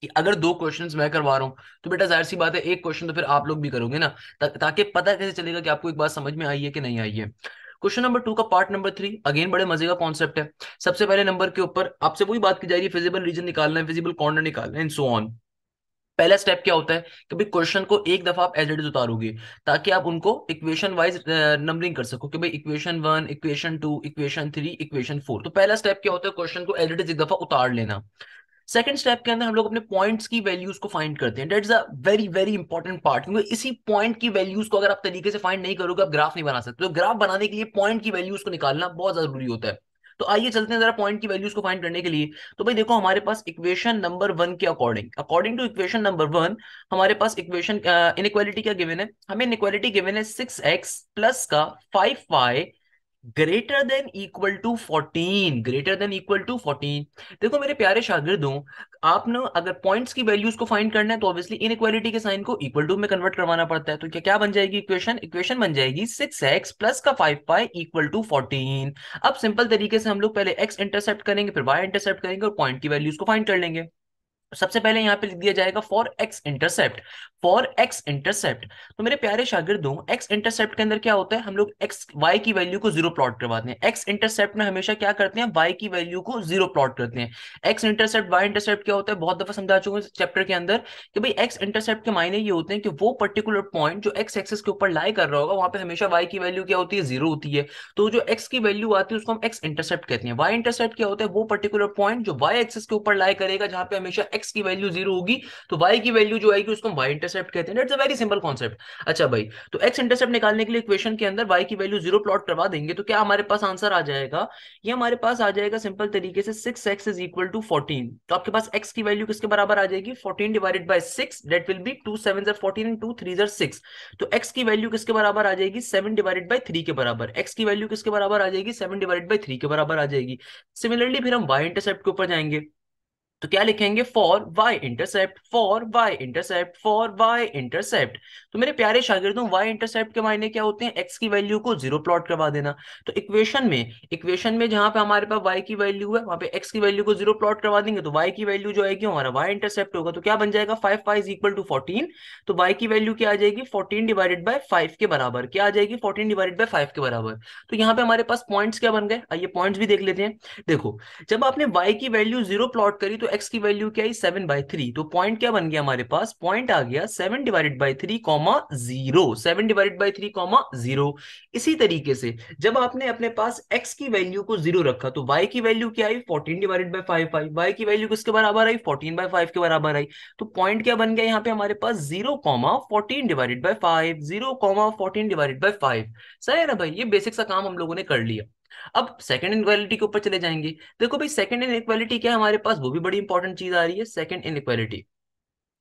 कि अगर दो क्वेश्चन मैं करवा रहा हूँ तो बेटा जाहिर सी बात है एक क्वेश्चन तो फिर आप लोग भी करोगे ना ता, ताकि पता कैसे चलेगा कि आपको एक बात समझ में आई है कि नहीं आई है क्वेश्चन नंबर टू का पार्ट नंबर थ्री अगेन बड़े मजे का कॉन्सेप्ट है सबसे पहले नंबर के ऊपर आपसे वही बात की जा रही है फिजिबल रीजन निकालना है फिजिबल कॉर्नर निकालना है एंड सो ऑन पहला स्टेप क्या होता है कि भाई क्वेश्चन को एक दफा आप एजेड उतारोगे ताकि आप उनको इक्वेशन वाइज नंबरिंग कर सको कि भाई equation one equation two equation three equation four तो पहला स्टेप क्या होता है क्वेश्चन को एजेड एक दफा उतार लेना सेकंड स्टेप के अंदर हम लोग अपने पॉइंट्स की वैल्यूज को फाइंड करते हैं that is a very very important part क्योंकि इसी पॉइंट की वैल्यूज को अगर आप तरीके से फाइंड नहीं करोगे आप ग्राफ नहीं बना सकते तो ग्राफ बनाने के लिए पॉइंट की वैल्यूज को निकालना बहुत जरूरी होता है तो आइए चलते हैं जरा पॉइंट की वैल्यूज को फाइंड करने के लिए तो भाई देखो हमारे पास इक्वेशन नंबर वन के according according to equation number one हमारे पास इक्वेशन इनक्वालिटी क्या गिवन है हमें इनक्वालिटी गिवन है सिक्स एक्स प्लस का five y greater than equal to fourteen greater than equal to fourteen देखो मेरे प्यारे शागिर्दों आपने अगर पॉइंट्स की वैल्यूज को फाइंड करना है तो ऑब्वियसली इन इक्वालिटी के साइन को इक्वल टू में कन्वर्ट करवाना पड़ता है तो क्या क्या बन जाएगी इक्वेशन इक्वेशन बन जाएगी सिक्स एक्स प्लस का five y equal to fourteen अब सिंपल तरीके से हम लोग पहले एक्स इंटरसेप्ट करेंगे फिर वाई इंटरसेप्ट करेंगे और पॉइंट की वैल्यूज को फाइंड कर लेंगे सबसे पहले यहाँ पे लिख दिया जाएगा for x intercept for x intercept तो मेरे प्यारे शागिर्दों एक्स इंटरसेप्ट के अंदर क्या होता है हम लोग एक्स वाई की वैल्यू को जीरो प्लॉट करवाते हैं एक्स इंटरसेप्ट में हमेशा क्या करते हैं वाई की वैल्यू को जीरो प्लॉट करते हैं एक्स इंटरसेप्ट वाई इंटरसेप्ट क्या होता है बहुत दफा समझा चुके हैं चैप्टर के अंदर कि भाई एक्स इंटरसेप्ट के मायने ये होते हैं कि वो पर्टिकुलर पॉइंट जो एक्स एक्सेस के ऊपर लाई कर रहा होगा वहां पर हमेशा वाई की वैल्यू क्या होती है जीरो होती है तो जो एक्स की वैल्यू आती है उसको हम एक्स इंटरसेप्ट कहते हैं वाई इंटरसेप्ट क्या होता है वो पर्टिकुलर पॉइंट जो वाई एक्सेस के ऊपर लाई करेगा जहां पर हमेशा एक्स की वैल्यू जीरो होगी तो वाई की वैल्यू जो आएगी उसको वाई इंटरसेप्ट कहते हैं it's a very simple concept अच्छा भाई तो एक्स इंटरसेप्ट निकालने के लिए इक्वेशन के अंदर वाई की वैल्यू जीरो प्लॉट करवा देंगे तो क्या हमारे पास आंसर आ जाएगा ये हमारे पास आ जाएगा सिंपल तरीके से six x is equal to fourteen तो आपके पास एक्स की वैल्यू किसके बराबर आ जाएगी fourteen divided by six that will be two seven जर फोर्टीन एंड टू थ्री जर सिक्स तो एक्स की वैल्यू किसके बराबर आ जाएगी सेवन डिवाइडेड बाई थ्री के बराबर एक्स की वैल्यू किसके बराबर आ जाएगी सेवन डिवाइडेड बाई थ्री के बराबर आ जाएगी सिमिलरली फिर हम वाई इंटरसेप्ट के ऊपर जाएंगे तो क्या लिखेंगे for Y intercept for Y intercept for Y intercept तो मेरे प्यारे शागिर्दों वाई इंटरसेप्ट के मायने क्या होते हैं एक्स की वैल्यू को जीरो प्लॉट करवा देना तो इक्वेशन में इक्वेशन में जहां पे हमारे पास वाई की वैल्यू है वहां पे एक्स की वैल्यू को जीरो प्लॉट करवा देंगे तो वाई की वैल्यू जो आएगी हमारा वाई इंटरसेप्ट होगा तो क्या बन जाएगा five five is equal to fourteen तो वाई की वैल्यू क्या आ जाएगी फोर्टीन डिवाइडेड बाई फाइव के बराबर क्या आ जाएगी फोर्टीन डिवाइडेड बाई फाइव के बराबर तो यहाँ पे हमारे पास पॉइंट्स क्या बन गए आइए पॉइंट्स भी देख लेते हैं देखो जब आपने वाई की वैल्यू जीरो प्लॉट करी तो एक्स की वैल्यू क्या है सेवन बाई थ्री तो पॉइंट क्या बन गया हमारे पास पॉइंट आ गया seven divided by three comma zero seven divided by three comma zero इसी तरीके से जब आपने अपने पास एक्स की वैल्यू को जीरो रखा तो वाई की वैल्यू क्या आई fourteen divided by five five y की वैल्यू किसके बराबर आई फोर्टीन बाई फाइव के बराबर आई तो पॉइंट क्या बन गया यहाँ पे हमारे पास zero comma fourteen divided by five zero comma fourteen divided by five सही है ना भाई ये बेसिक सा काम हम लोगों ने कर लिया अब सेकंड इनक्वालिटी के ऊपर चले जाएंगे देखो भाई सेकंड इनक्वालिटी क्या है हमारे पास वो भी बड़ी इंपॉर्टेंट चीज आ रही है सेकंड इनक्वालिटी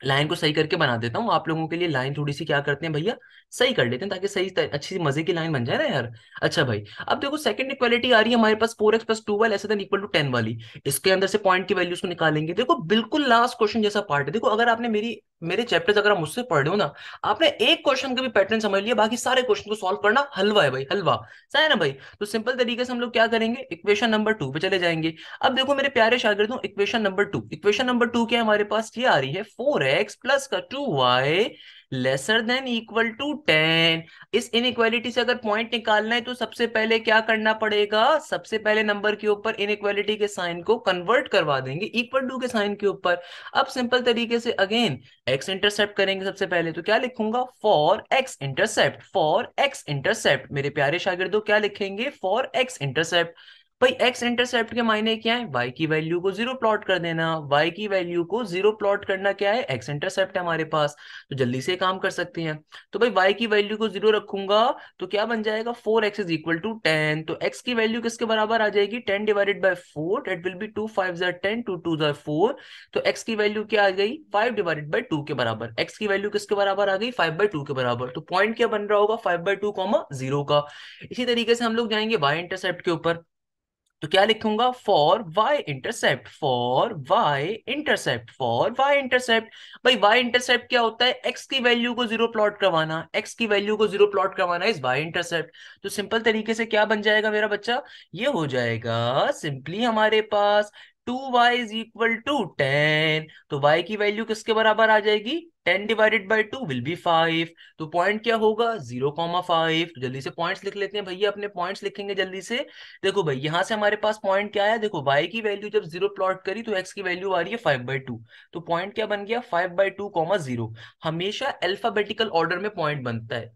लाइन को सही करके बना देता हूँ आप लोगों के लिए लाइन थोड़ी सी क्या करते हैं भैया सही कर लेते हैं ताकि सही अच्छी मजे की लाइन बन जाए ना यार अच्छा भाई अब देखो सेकंड इक्वालिटी आ रही है हमारे पास फोर एक्स प्लस टू वाले ऐसे इक्वल टू टेन वाली इसके अंदर से पॉइंट की वैल्यूज को निकालेंगे देखो बिल्कुल लास्ट क्वेश्चन जैसा पार्ट है देखो अगर आपने मेरी मेरे चैप्टर्स अगर आप मुझसे पढ़ रहे हो ना आपने एक क्वेश्चन का भी पैटर्न समझ लिया बाकी सारे क्वेश्चन को सॉल्व करना हलवा है भाई हलवा सही ना भाई तो सिंपल तरीके से हम लोग क्या करेंगे इक्वेशन नंबर टू पे चले जाएंगे अब देखो मेरे प्यारे शागिर्दों equation number two equation number two क्या हमारे पास ये आ रही है फोर एक्स प्लस का two Y lesser than equal to ten इस इनइक्वालिटी से अगर पॉइंट निकालना है तो सबसे पहले क्या करना पड़ेगा सबसे पहले नंबर के ऊपर इनइक्वालिटी के साइन को कन्वर्ट करवा देंगे इक्वल टू के साइन के ऊपर अब सिंपल तरीके से अगेन एक्स इंटरसेप्ट करेंगे सबसे पहले तो क्या लिखूंगा for x intercept for x intercept मेरे प्यारे शागिर्दो क्या लिखेंगे फॉर एक्स इंटरसेप्ट भाई एक्स इंटरसेप्ट के मायने क्या है वाई की वैल्यू को जीरो प्लॉट कर देना वाई की वैल्यू को जीरो प्लॉट करना क्या है एक्स इंटरसेप्ट है हमारे पास तो जल्दी से काम कर सकते हैं तो भाई वाई की वैल्यू को जीरो रखूंगा तो क्या बन जाएगा four x is equal to ten तो एक्स की वैल्यू किसके बराबर आ जाएगी ten divided by four it will be two five जर टेन टू टू जर फोर तो एक्स की वैल्यू क्या आ गई फाइव डिवाइडेड बाई टू के बराबर एक्स की वैल्यू किसके बराबर आ गई फाइव बाई टू के बराबर तो पॉइंट क्या बन रहा होगा फाइव बाई टू जीरो का इसी तरीके से हम लोग जाएंगे वाई इंटरसेप्ट के ऊपर तो क्या लिखूंगा for Y intercept for Y intercept for Y intercept भाई वाई इंटरसेप्ट क्या होता है एक्स की वैल्यू को जीरो प्लॉट करवाना एक्स की वैल्यू को जीरो प्लॉट करवाना इज वाई इंटरसेप्ट तो सिंपल तरीके से क्या बन जाएगा मेरा बच्चा ये हो जाएगा सिंपली हमारे पास two Y is equal to ten तो वाई की वैल्यू किसके बराबर आ जाएगी ten divided by two will be five तो पॉइंट क्या होगा जीरो कॉमा फाइव तो जल्दी से पॉइंट्स लिख लेते हैं भैया अपने पॉइंट्स लिखेंगे जल्दी से देखो भाई यहाँ से हमारे पास पॉइंट क्या आया देखो वाई की वैल्यू जब जीरो प्लॉट करी तो एक्स की वैल्यू आ रही है फाइव बाई टू तो पॉइंट क्या बन गया five by two comma zero हमेशा एल्फाबेटिकल ऑर्डर में पॉइंट बनता है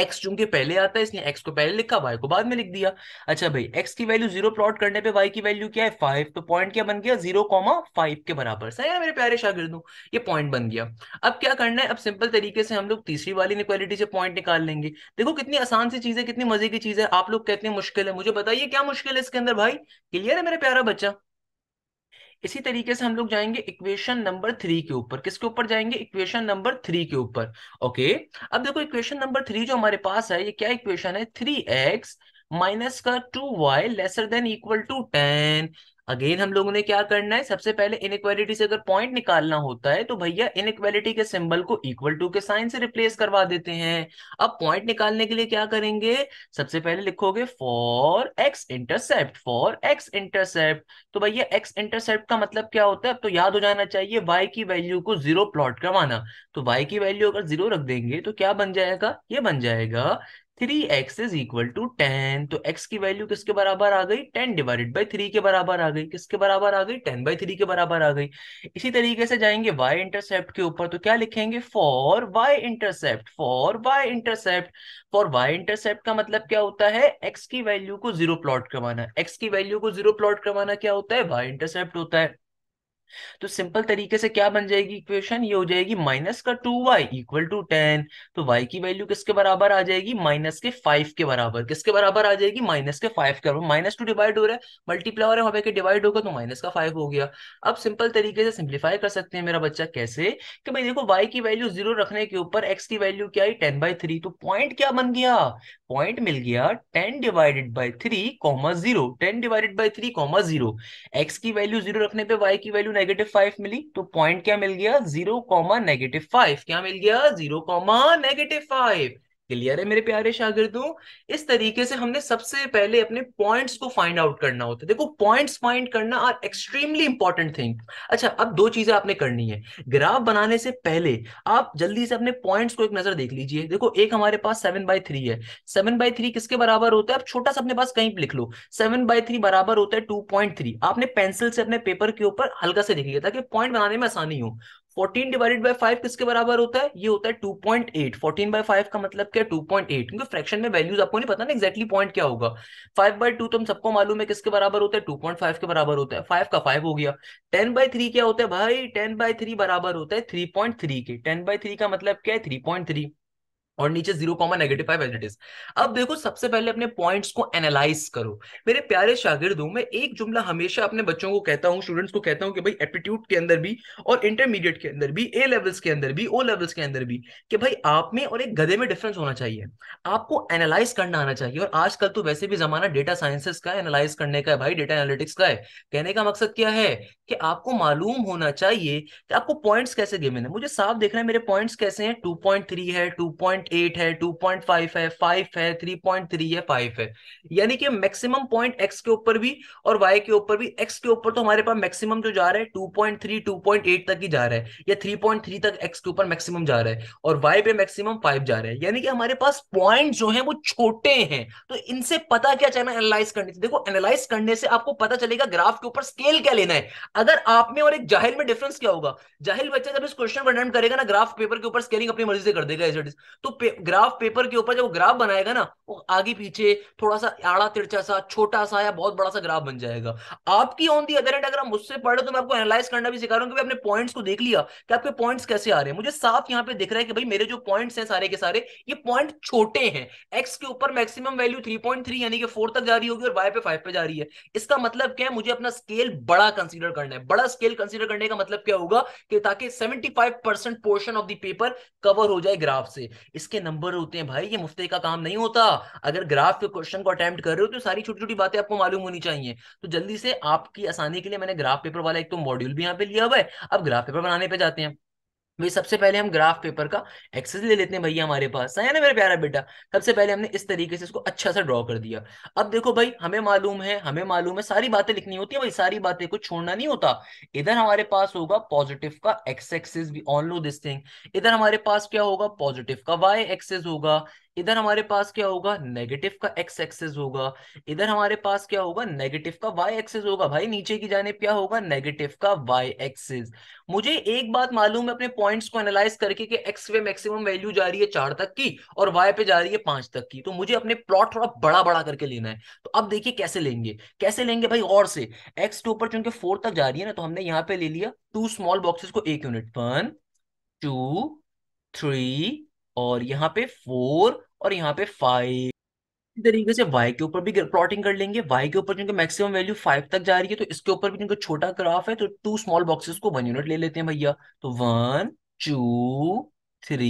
एक्स चूंकि पहले आता है इसने एक्स को पहले लिखा वाई को बाद में लिख दिया अच्छा भाई एक्स की वैल्यू जीरो प्लॉट करने पे वाई की वैल्यू क्या है फाइव तो पॉइंट क्या बन गया जीरो कॉमा फाइव के बराबर सही है मेरे प्यारे शागिर्दों ये पॉइंट बन गया अब क्या करना है अब सिंपल तरीके से हम लोग तीसरी वाली निक्वालिटी से पॉइंट निकाल लेंगे देखो कितनी आसान सी चीज है कितनी मजे की चीज है आप लोग कहते हैं मुश्किल है मुझे बताइए क्या मुश्किल है इसके अंदर भाई क्लियर है मेरे प्यारा बच्चा इसी तरीके से हम लोग जाएंगे इक्वेशन नंबर थ्री के ऊपर किसके ऊपर जाएंगे इक्वेशन नंबर थ्री के ऊपर ओके अब देखो इक्वेशन नंबर थ्री जो हमारे पास है ये क्या इक्वेशन है थ्री एक्स माइनस का two Y lesser than equal to ten again हम लोगों ने क्या करना है सबसे पहले इनक्वालिटी से अगर पॉइंट निकालना होता है तो भैया इनक्वालिटी के सिंबल को इक्वल टू के साइन से रिप्लेस करवा देते हैं अब पॉइंट निकालने के लिए क्या करेंगे सबसे पहले लिखोगे for x intercept for x intercept तो भैया एक्स इंटरसेप्ट का मतलब क्या होता है अब तो याद हो जाना चाहिए वाई की वैल्यू को जीरो प्लॉट करवाना तो वाई की वैल्यू अगर जीरो रख देंगे तो क्या बन जाएगा ये बन जाएगा three x is equal to ten तो एक्स की वैल्यू किसके बराबर आ गई टेन डिवाइडेड बाई थ्री के बराबर आ गई किसके बराबर आ गई टेन बाई थ्री के बराबर आ गई इसी तरीके से जाएंगे वाई इंटरसेप्ट के ऊपर तो क्या लिखेंगे for Y intercept for Y intercept for Y intercept का मतलब क्या होता है एक्स की वैल्यू को जीरो प्लॉट करवाना एक्स की वैल्यू को जीरो प्लॉट करवाना क्या होता है वाई इंटरसेप्ट होता है तो सिंपल तरीके से क्या बन जाएगी इक्वेशन ये हो जाएगी माइनस का two Y equal to ten तो वाई की वैल्यू किसके बराबर आ जाएगी माइनस के फाइव के बराबर किसके बराबर आ जाएगी माइनस के फाइव के बराबर माइनस टू डिवाइड हो रहा है मल्टीप्लाई हो रहा है डिवाइड होगा तो माइनस का फाइव हो गया अब सिंपल तरीके से सिंप्लीफाई कर सकते हैं मेरा बच्चा कैसे कि भाई देखो वाई की वैल्यू जीरो रखने के ऊपर एक्स की वैल्यू क्या टेन बाई थ्री तो पॉइंट क्या बन गया पॉइंट मिल गया ten divided by three comma zero ten divided by three comma zero x की वैल्यू जीरो रखने पर वाई की वैल्यू नेगेटिव फाइव मिली तो पॉइंट क्या मिल गया जीरो कॉमा नेगेटिव फाइव क्या मिल गया zero comma negative five clear है मेरे प्यारे शागिर्दों इस तरीके से हमने सबसे पहले अपने पॉइंट्स को फाइंड आउट करना होता है देखो पॉइंट्स फाइंड करना आर एक्सट्रीमली इंपॉर्टेंट थिंग अच्छा अब दो चीजें आपने करनी है ग्राफ बनाने से पहले आप जल्दी से अपने पॉइंट्स को एक नजर देख लीजिए देखो एक हमारे पास सेवन बाय थ्री है सेवन बाय थ्री किसके बराबर होता है आप छोटा सा अपने पास कहीं लिख लो सेवन बाय थ्री बराबर होता है टू पॉइंट थ्री आपने पेंसिल से अपने पेपर के ऊपर हल्का से लिख लिया ताकि पॉइंट बनाने में आसानी हो 14 डिवाइडेड बाय 5 किसके बराबर होता है ये होता है 2.8 14 बाय फाइव का मतलब क्या 2.8 क्योंकि फ्रैक्शन में वैल्यूज आपको नहीं पता ना एक्जैक्टली पॉइंट क्या होगा 5 बाय टू तो हम सबको मालूम है किसके बराबर होता है 2.5 के बराबर होता है 5 का 5 हो गया 10 बाय थ्री क्या होता है भाई 10 बाय थ्री बराबर होता है 3.3 के 10 बाय थ्री का मतलब क्या है थ्री और नीचे zero comma negative five as it is अब देखो सबसे पहले अपने पॉइंट्स को एनालाइज करो मेरे प्यारे शागिर्दों मैं एक जुमला हमेशा अपने बच्चों को कहता हूँ स्टूडेंट्स को कहता हूँ कि भाई एप्टीट्यूड के अंदर भी और इंटरमीडिएट के अंदर भी ए लेवल्स के अंदर भी ओ लेवल्स के अंदर भी कि भाई आप में और एक गधे में डिफरेंस होना चाहिए आपको एनालाइज करना आना चाहिए और आजकल तो वैसे भी जमाना डेटा साइंसेस का एनालाइज करने का है भाई डेटा एनालिटिक्स का है कहने का मकसद क्या है कि आपको मालूम होना चाहिए कि आपको पॉइंट्स कैसे गिवन है मुझे साफ देखना है मेरे पॉइंट्स कैसे हैं टू है टू एट है टू पॉइंट फाइव है फाइव है थ्री पॉइंट थ्री है फाइव है यानी कि मैक्सिमम पॉइंट एक्स के ऊपर भी और वाई के ऊपर भी एक्स के ऊपर तो हमारे पास मैक्सिमम जो जा रहा है two point three two point eight तक ही जा रहा है या थ्री पॉइंट थ्री तक एक्स के ऊपर मैक्सिमम जा रहा है और वाई पे मैक्सिमम फाइव जा रहा है यानी कि हमारे पास पॉइंट जो है वो छोटे हैं तो इनसे पता क्या चाहिए एनालाइज करने से देखो एनालाइज करने से आपको पता चलेगा ग्राफ के ऊपर स्केल क्या लेना है अगर आप में और एक जाहिल में डिफरेंस क्या होगा जाहिल बच्चा जब इस क्वेश्चन को करेगा ना ग्राफ पेपर के ऊपर स्केलिंग अपनी मर्जी से कर देगा तो पे, ग्राफ पेपर के ऊपर जब वो ग्राफ बनाएगा ना वो आगे पीछे थोड़ा सा आड़ा तिरछा सा छोटा सा या बहुत बड़ा सा ग्राफ बन जाएगा आपकी ऑन दी अदर एंड अगर आप मुझसे पढ़ रहे तो मैं आपको एनालाइज करना भी सिखा रहा हूँ कि अपने पॉइंट्स को देख लिया कि आपके पॉइंट्स कैसे आ रहे हैं मुझे साफ यहाँ पे दिख रहा है कि भाई मेरे जो पॉइंट्स हैं सारे के सारे ये पॉइंट छोटे हैं एक्स के ऊपर maximum value three point three यानी कि फोर तक जा रही होगी और वाई पे फाइव पे जा रही है इसका मतलब क्या है मुझे अपना स्केल बड़ा कंसिडर करना है बड़ा स्केल कंसिडर करने का मतलब क्या होगा कि ताकि seventy five percent portion of the paper cover हो जाए ग्राफ से इस के नंबर होते हैं भाई ये मुफ्ते का काम नहीं होता अगर ग्राफ के क्वेश्चन को अटेम्प्ट कर रहे हो तो सारी छोटी छोटी बातें आपको मालूम होनी चाहिए तो जल्दी से आपकी आसानी के लिए मैंने ग्राफ पेपर वाला एक तो मॉड्यूल भी यहाँ पे लिया हुआ है अब ग्राफ पेपर बनाने पे जाते हैं भाई सबसे पहले हम ग्राफ पेपर का एक्सेस ले लेते हैं भैया हमारे पास है ना मेरा प्यारा बेटा सबसे पहले हमने इस तरीके से इसको अच्छा सा ड्रॉ कर दिया अब देखो भाई हमें मालूम है हमें मालूम है सारी बातें लिखनी होती है भाई सारी बातें को छोड़ना नहीं होता इधर हमारे पास होगा पॉजिटिव का एक्स एक्सेस भी ऑन लो दिस थिंग इधर हमारे पास क्या होगा पॉजिटिव का वाई एक्सेस होगा इधर हमारे पास क्या होगा नेगेटिव का एक्स एक्सेस होगा इधर हमारे पास क्या होगा नेगेटिव का वाई एक्सेस होगा भाई नीचे की जाने क्या होगा नेगेटिव का वाई एक्सेस मुझे एक बात मालूम है अपने पॉइंट्स को एनालाइज करके कि एक्स पे मैक्सिमम वैल्यू जा रही है चार तक की और वाई पे जा रही है पांच तक की तो मुझे अपने प्लॉट थोड़ा बड़ा बड़ा करके लेना है तो अब देखिए कैसे लेंगे कैसे लेंगे भाई और से एक्स टू पर चूंकि फोर तक जा रही है ना तो हमने यहाँ पे ले लिया टू स्मॉल बॉक्सेस को एक यूनिट वन टू थ्री और यहाँ पे फोर और यहाँ पे फाइव तरीके से वाई के ऊपर भी प्लॉटिंग कर लेंगे वाई के ऊपर जिनके मैक्सिमम वैल्यू फाइव तक जा रही है तो इसके ऊपर भी छोटा ग्राफ है तो टू स्मॉल बॉक्सेस को वन यूनिट ले लेते हैं भैया तो वन टू थ्री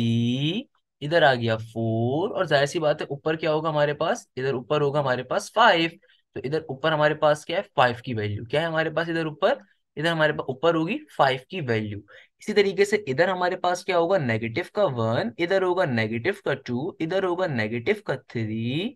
इधर आ गया फोर और जाहिर सी बात है ऊपर क्या होगा हमारे पास इधर ऊपर होगा हमारे पास फाइव तो इधर ऊपर हमारे पास क्या है फाइव की वैल्यू क्या है हमारे पास इधर ऊपर इधर हमारे पास ऊपर होगी फाइव की वैल्यू इसी तरीके से इधर हमारे पास क्या होगा नेगेटिव का वन इधर होगा नेगेटिव का टू इधर होगा नेगेटिव का थ्री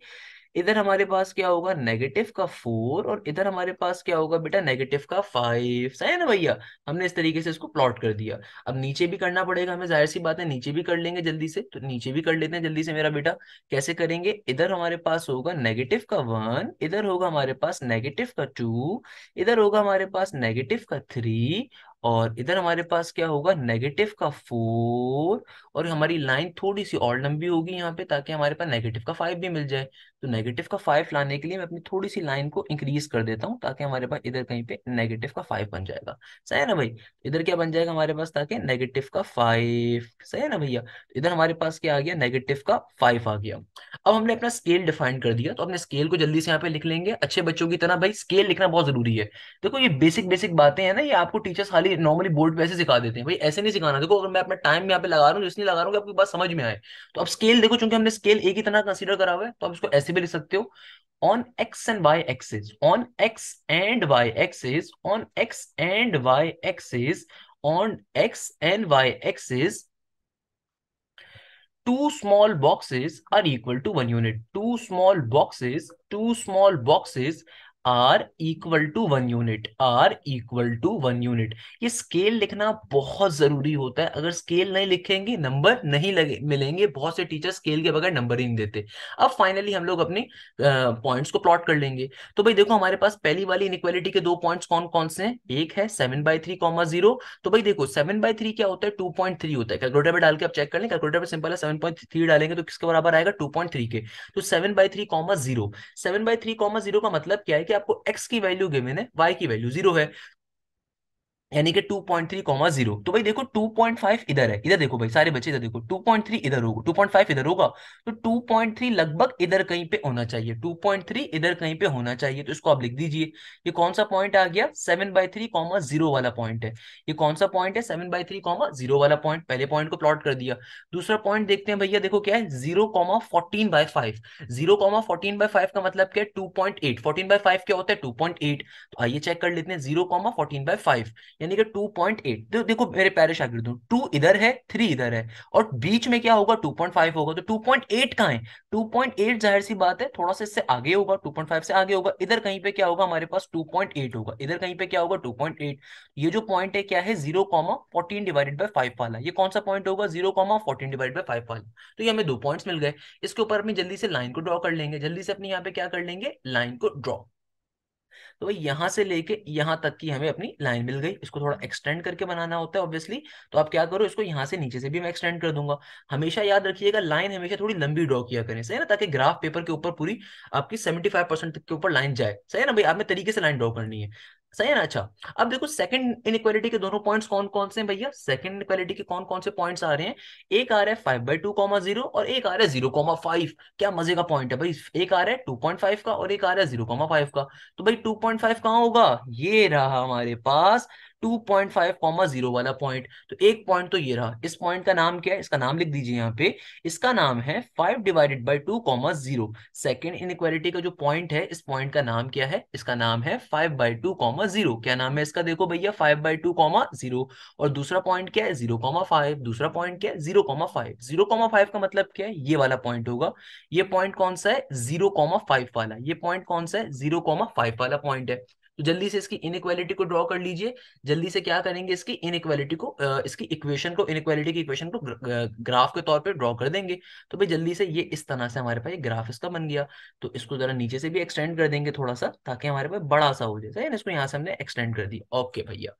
इधर हमारे पास क्या होगा नेगेटिव का फोर और इधर हमारे पास क्या होगा बेटा नेगेटिव का फाइव सही है ना भैया हमने इस तरीके से इसको प्लॉट कर दिया अब नीचे भी करना पड़ेगा हमें जाहिर सी बात है नीचे भी कर लेंगे जल्दी से तो नीचे भी कर लेते हैं जल्दी से मेरा बेटा कैसे करेंगे इधर हमारे पास होगा नेगेटिव का वन इधर होगा हमारे पास नेगेटिव का टू इधर होगा हमारे पास नेगेटिव का थ्री और इधर हमारे पास क्या होगा नेगेटिव का फोर और हमारी लाइन थोड़ी सी और लंबी होगी यहाँ पे ताकि हमारे पास नेगेटिव का फाइव भी मिल जाए तो नेगेटिव का फाइव लाने के लिए मैं अपनी थोड़ी सी लाइन को इंक्रीज कर देता हूँ ताकि हमारे पास इधर कहीं पे नेगेटिव का फाइव बन जाएगा सही है ना भाई इधर क्या बन जाएगा हमारे पास ताकि नेगेटिव का फाइव सही है ना भैया तो इधर हमारे पास क्या आ गया नेगेटिव का फाइव आ गया अब हमने अपना स्केल डिफाइन कर दिया तो अपने स्केल को जल्दी से यहाँ पे लिख लेंगे अच्छे बच्चों की तरह भाई स्केल लिखना बहुत जरूरी है देखो ये बेसिक बेसिक बातें हैं ना ये आपको टीचर्स खाली भाई नॉर्मली बोर्ड पे ऐसे सिखा देते हैं भाई ऐसे नहीं सिखाना देखो अगर मैं अपना टाइम यहाँ पे लगा रहा हूँ इसलिए लगा रहा हूँ कि आपकी बात समझ में आए तो अब स्केल देखो चूंकि हमने स्केल एक ही तरह कंसिडर करा हुआ है तो आप इसको ऐसे भी लिख सकते हो on x and y axes on x and y axes on x and y axes on x and y axes two small boxes are equal to one unit two small boxes two small boxes are equal to one unit are equal to one unit ये scale लिखना बहुत जरूरी होता है अगर scale नहीं लिखेंगे number नहीं लगे मिलेंगे बहुत से टीचर स्केल के बगैर नंबर ही नहीं देते अब फाइनली हम लोग अपने पॉइंट्स को प्लॉट कर लेंगे तो भाई देखो हमारे पास पहली वाली इनक्वालिटी के दो पॉइंट्स कौन कौन से हैं एक है seven by three comma zero तो भाई देखो सेवन बाई थ्री क्या होता है टू पॉइंट थ्री होता है कैलकुलेटर पर डाल के आप चेक कर लें कैलकुलेटर पर सिंपल है सेवन पॉइंट थ्री डालेंगे तो किसके बराबर आएगा टू पॉइंट थ्री के तो seven by three comma zero seven by three comma zero का मतलब क्या है कि आपको एक्स की वैल्यू गिवन है वाई की वैल्यू जीरो है यानी कि 2.3 पॉइंट थ्री कॉमा जीरो तो भाई देखो 2.5 इधर है इधर देखो भाई सारे बच्चे इधर देखो 2.3 इधर होगा 2.5 इधर होगा तो 2.3 लगभग इधर कहीं पे होना चाहिए 2.3 इधर कहीं पे होना चाहिए तो इसको आप लिख दीजिए ये कौन सा पॉइंट आ गया 7 बाई थ्री कॉमा जीरो वाला पॉइंट है ये कौन सा पॉइंट है seven by three comma zero वाला पॉइंट पहले पॉइंट को प्लॉट कर दिया दूसरा पॉइंट देखते हैं भैया देखो क्या है zero comma fourteen by five zero comma fourteen by five का मतलब क्या है two point eight fourteen by five क्या होता है टू पॉइंट एट तो आइए चेक कर लेते हैं zero comma fourteen by five यानी कि 2.8 तो देखो मेरे प्यारे शागिर्दों टू इधर है थ्री इधर है और बीच में क्या होगा 2.5 होगा तो 2.8 कहाँ है 2.8 जाहिर सी बात है थोड़ा सा इससे आगे होगा 2.5 से आगे होगा इधर कहीं पे क्या होगा हमारे पास 2.8 होगा इधर कहीं पे क्या होगा 2.8 ये जो पॉइंट है क्या है zero comma fourteen divided by five वाला ये कौन सा पॉइंट होगा zero comma fourteen divide by five वाला तो ये हमें दो पॉइंट मिल गए इसके ऊपर हम जल्दी से लाइन को ड्रॉ कर लेंगे जल्दी से अपने यहाँ पे क्या कर लेंगे लाइन को ड्रॉ तो भाई यहाँ से लेके यहाँ तक की हमें अपनी लाइन मिल गई इसको थोड़ा एक्सटेंड करके बनाना होता है ऑब्वियसली तो आप क्या करो इसको यहाँ से नीचे से भी मैं एक्सटेंड कर दूंगा हमेशा याद रखिएगा लाइन हमेशा थोड़ी लंबी ड्रॉ किया करें सही ना ताकि ग्राफ पेपर के ऊपर पूरी आपकी सेवेंटी फाइव परसेंट तक के ऊपर लाइन जाए सही ना भाई आपने तरीके से लाइन ड्रॉ करनी है सही है ना अच्छा अब देखो सेकंड इनक्वालिटी के दोनों पॉइंट्स कौन कौन से हैं भैया सेकंड इनक्वालिटी के कौन कौन से पॉइंट्स आ रहे हैं एक आ रहा है five by two comma zero और एक आ रहा है जीरो कॉमा फाइव क्या मजे का पॉइंट है भाई एक आ रहा है टू पॉइंट फाइव का और एक आ रहा है जीरो कॉमा फाइव का तो भाई टू पॉइंट फाइव कहाँ होगा ये रहा हमारे पास two point five comma zero वाला पॉइंट तो एक पॉइंट तो ये रहा इस पॉइंट का नाम क्या है इसका नाम लिख दीजिए यहाँ पे इसका नाम है five divided by two comma zero second inequality का जो पॉइंट है इस पॉइंट का नाम क्या है इसका नाम है five by two comma zero क्या नाम है इसका देखो भैया five by two comma zero और दूसरा पॉइंट क्या है जीरो कॉमा फाइव दूसरा पॉइंट क्या है zero comma five zero comma five का मतलब क्या है ये वाला पॉइंट होगा ये पॉइंट कौन सा है जीरो कॉमा फाइव वाला ये पॉइंट कौन सा है जीरो कॉमा फाइव वाला पॉइंट है तो जल्दी से इसकी इनइक्वालिटी को ड्रॉ कर लीजिए जल्दी से क्या करेंगे इसकी इनइक्वालिटी को इसकी इक्वेशन को इनइक्वालिटी की इक्वेशन को ग्राफ के तौर पर ड्रॉ कर देंगे तो भाई जल्दी से ये इस तरह से हमारे पास ग्राफ इसका बन गया तो इसको जरा नीचे से भी एक्सटेंड कर देंगे थोड़ा सा ताकि हमारे पास बड़ा सा हो जाए इसको यहाँ से हमने एक्सटेंड कर दिया ओके भैया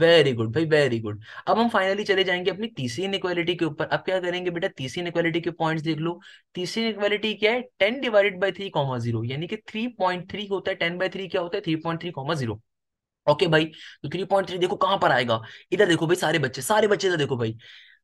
वेरी गुड भाई वेरी गुड अब हम फाइनली चले जाएंगे अपनी तीसरी इनक्वालिटी के ऊपर अब क्या करेंगे बेटा तीसरी इनक्वालिटी के पॉइंट्स देख लो तीसरी इनक्वालिटी क्या है ten divided by three comma zero यानी कि थ्री पॉइंट थ्री होता है टेन बाई थ्री क्या होता है three point three comma zero okay भाई तो थ्री पॉइंट थ्री देखो कहां पर आएगा इधर देखो भाई सारे बच्चे सारे बच्चे इधर देखो भाई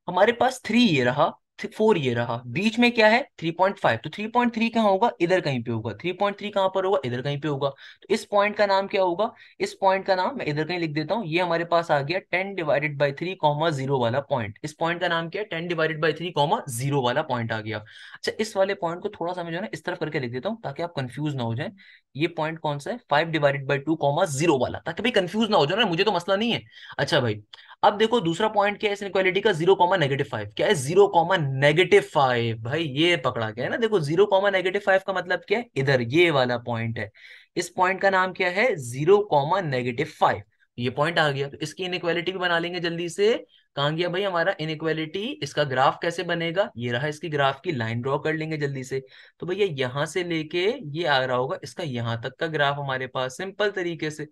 हमारे पास थ्री ये रहा फोर ये रहा बीच में क्या है थ्री पॉइंट फाइव तो थ्री पॉइंट थ्री कहाँ होगा इधर कहीं पे होगा थ्री पॉइंट थ्री कहाँ पर होगा इधर कहीं पे होगा तो इस पॉइंट का नाम क्या होगा इस पॉइंट का नाम मैं इधर कहीं लिख देता हूँ ये हमारे पास आ गया ten divided by three comma zero वाला पॉइंट इस पॉइंट का नाम क्या है ten divided by three comma zero वाला पॉइंट आ गया अच्छा इस वाले पॉइंट को थोड़ा सा मैं जो है इस तरफ करके लिख देता हूँ ताकि आप कंफ्यूज ना हो जाए ये पॉइंट कौन सा है five divided by two comma zero वाला ताकि भाई कंफ्यूज ना हो जाए ना मुझे तो मसला नहीं है अच्छा भाई अब देखो दूसरा पॉइंट क्या है इसने क्वालिटी का जीरो कॉमा नेगेटिव फाइव क्या है जीरो कॉमा नेगेटिव फाइव भाई ये पकड़ा गया है ना देखो जीरो कॉमा नेगेटिव फाइव का मतलब क्या है इधर ये वाला पॉइंट है इस पॉइंट का नाम क्या है जीरो कॉमा नेगेटिव फाइव ये पॉइंट आ गया तो इसकी इनक्वालिटी भी बना लेंगे जल्दी से कहा गया भाई हमारा इनक्वालिटी इसका ग्राफ कैसे बनेगा ये रहा इसकी ग्राफ की लाइन ड्रॉ कर लेंगे जल्दी से तो भैया यहां से लेके ये आ रहा होगा इसका यहां तक का ग्राफ हमारे पास सिंपल तरीके से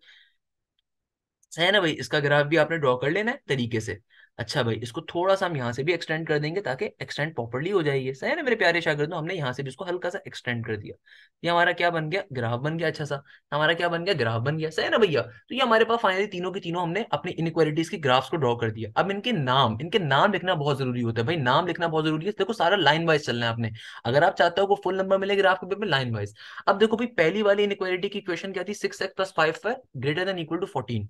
अच्छा है ना भाई इसका ग्राफ भी आपने ड्रॉ कर लेना है तरीके से अच्छा भाई इसको थोड़ा सा हम यहाँ से भी एक्सटेंड कर देंगे ताकि एक्सटेंड प्रॉपरली हो जाएगी सही है ना मेरे प्यारे शागिर्दों हमने यहाँ से भी इसको हल्का सा एक्सटेंड कर दिया ये हमारा क्या बन गया ग्राफ बन गया अच्छा सा हमारा क्या बन गया ग्राफ बन गया सही है ना भैया तो ये हमारे पास फाइनली तीनों के तीनों हमने अपनी इनक्वालिटीज के ग्राफ्स को ड्रॉ कर दिया अब इनके नाम इनके नाम लिखना बहुत जरूरी होता है भाई नाम लिखना बहुत जरूरी है देखो सारा लाइन वाइज चलना है आपने अगर आप चाहते हो फुल नंबर मिले ग्राफ के पेपर लाइन वाइज अब देखो भाई पहली वाली इनक्वालिटी की क्वेश्चन क्या थी six x plus five greater than equal to fourteen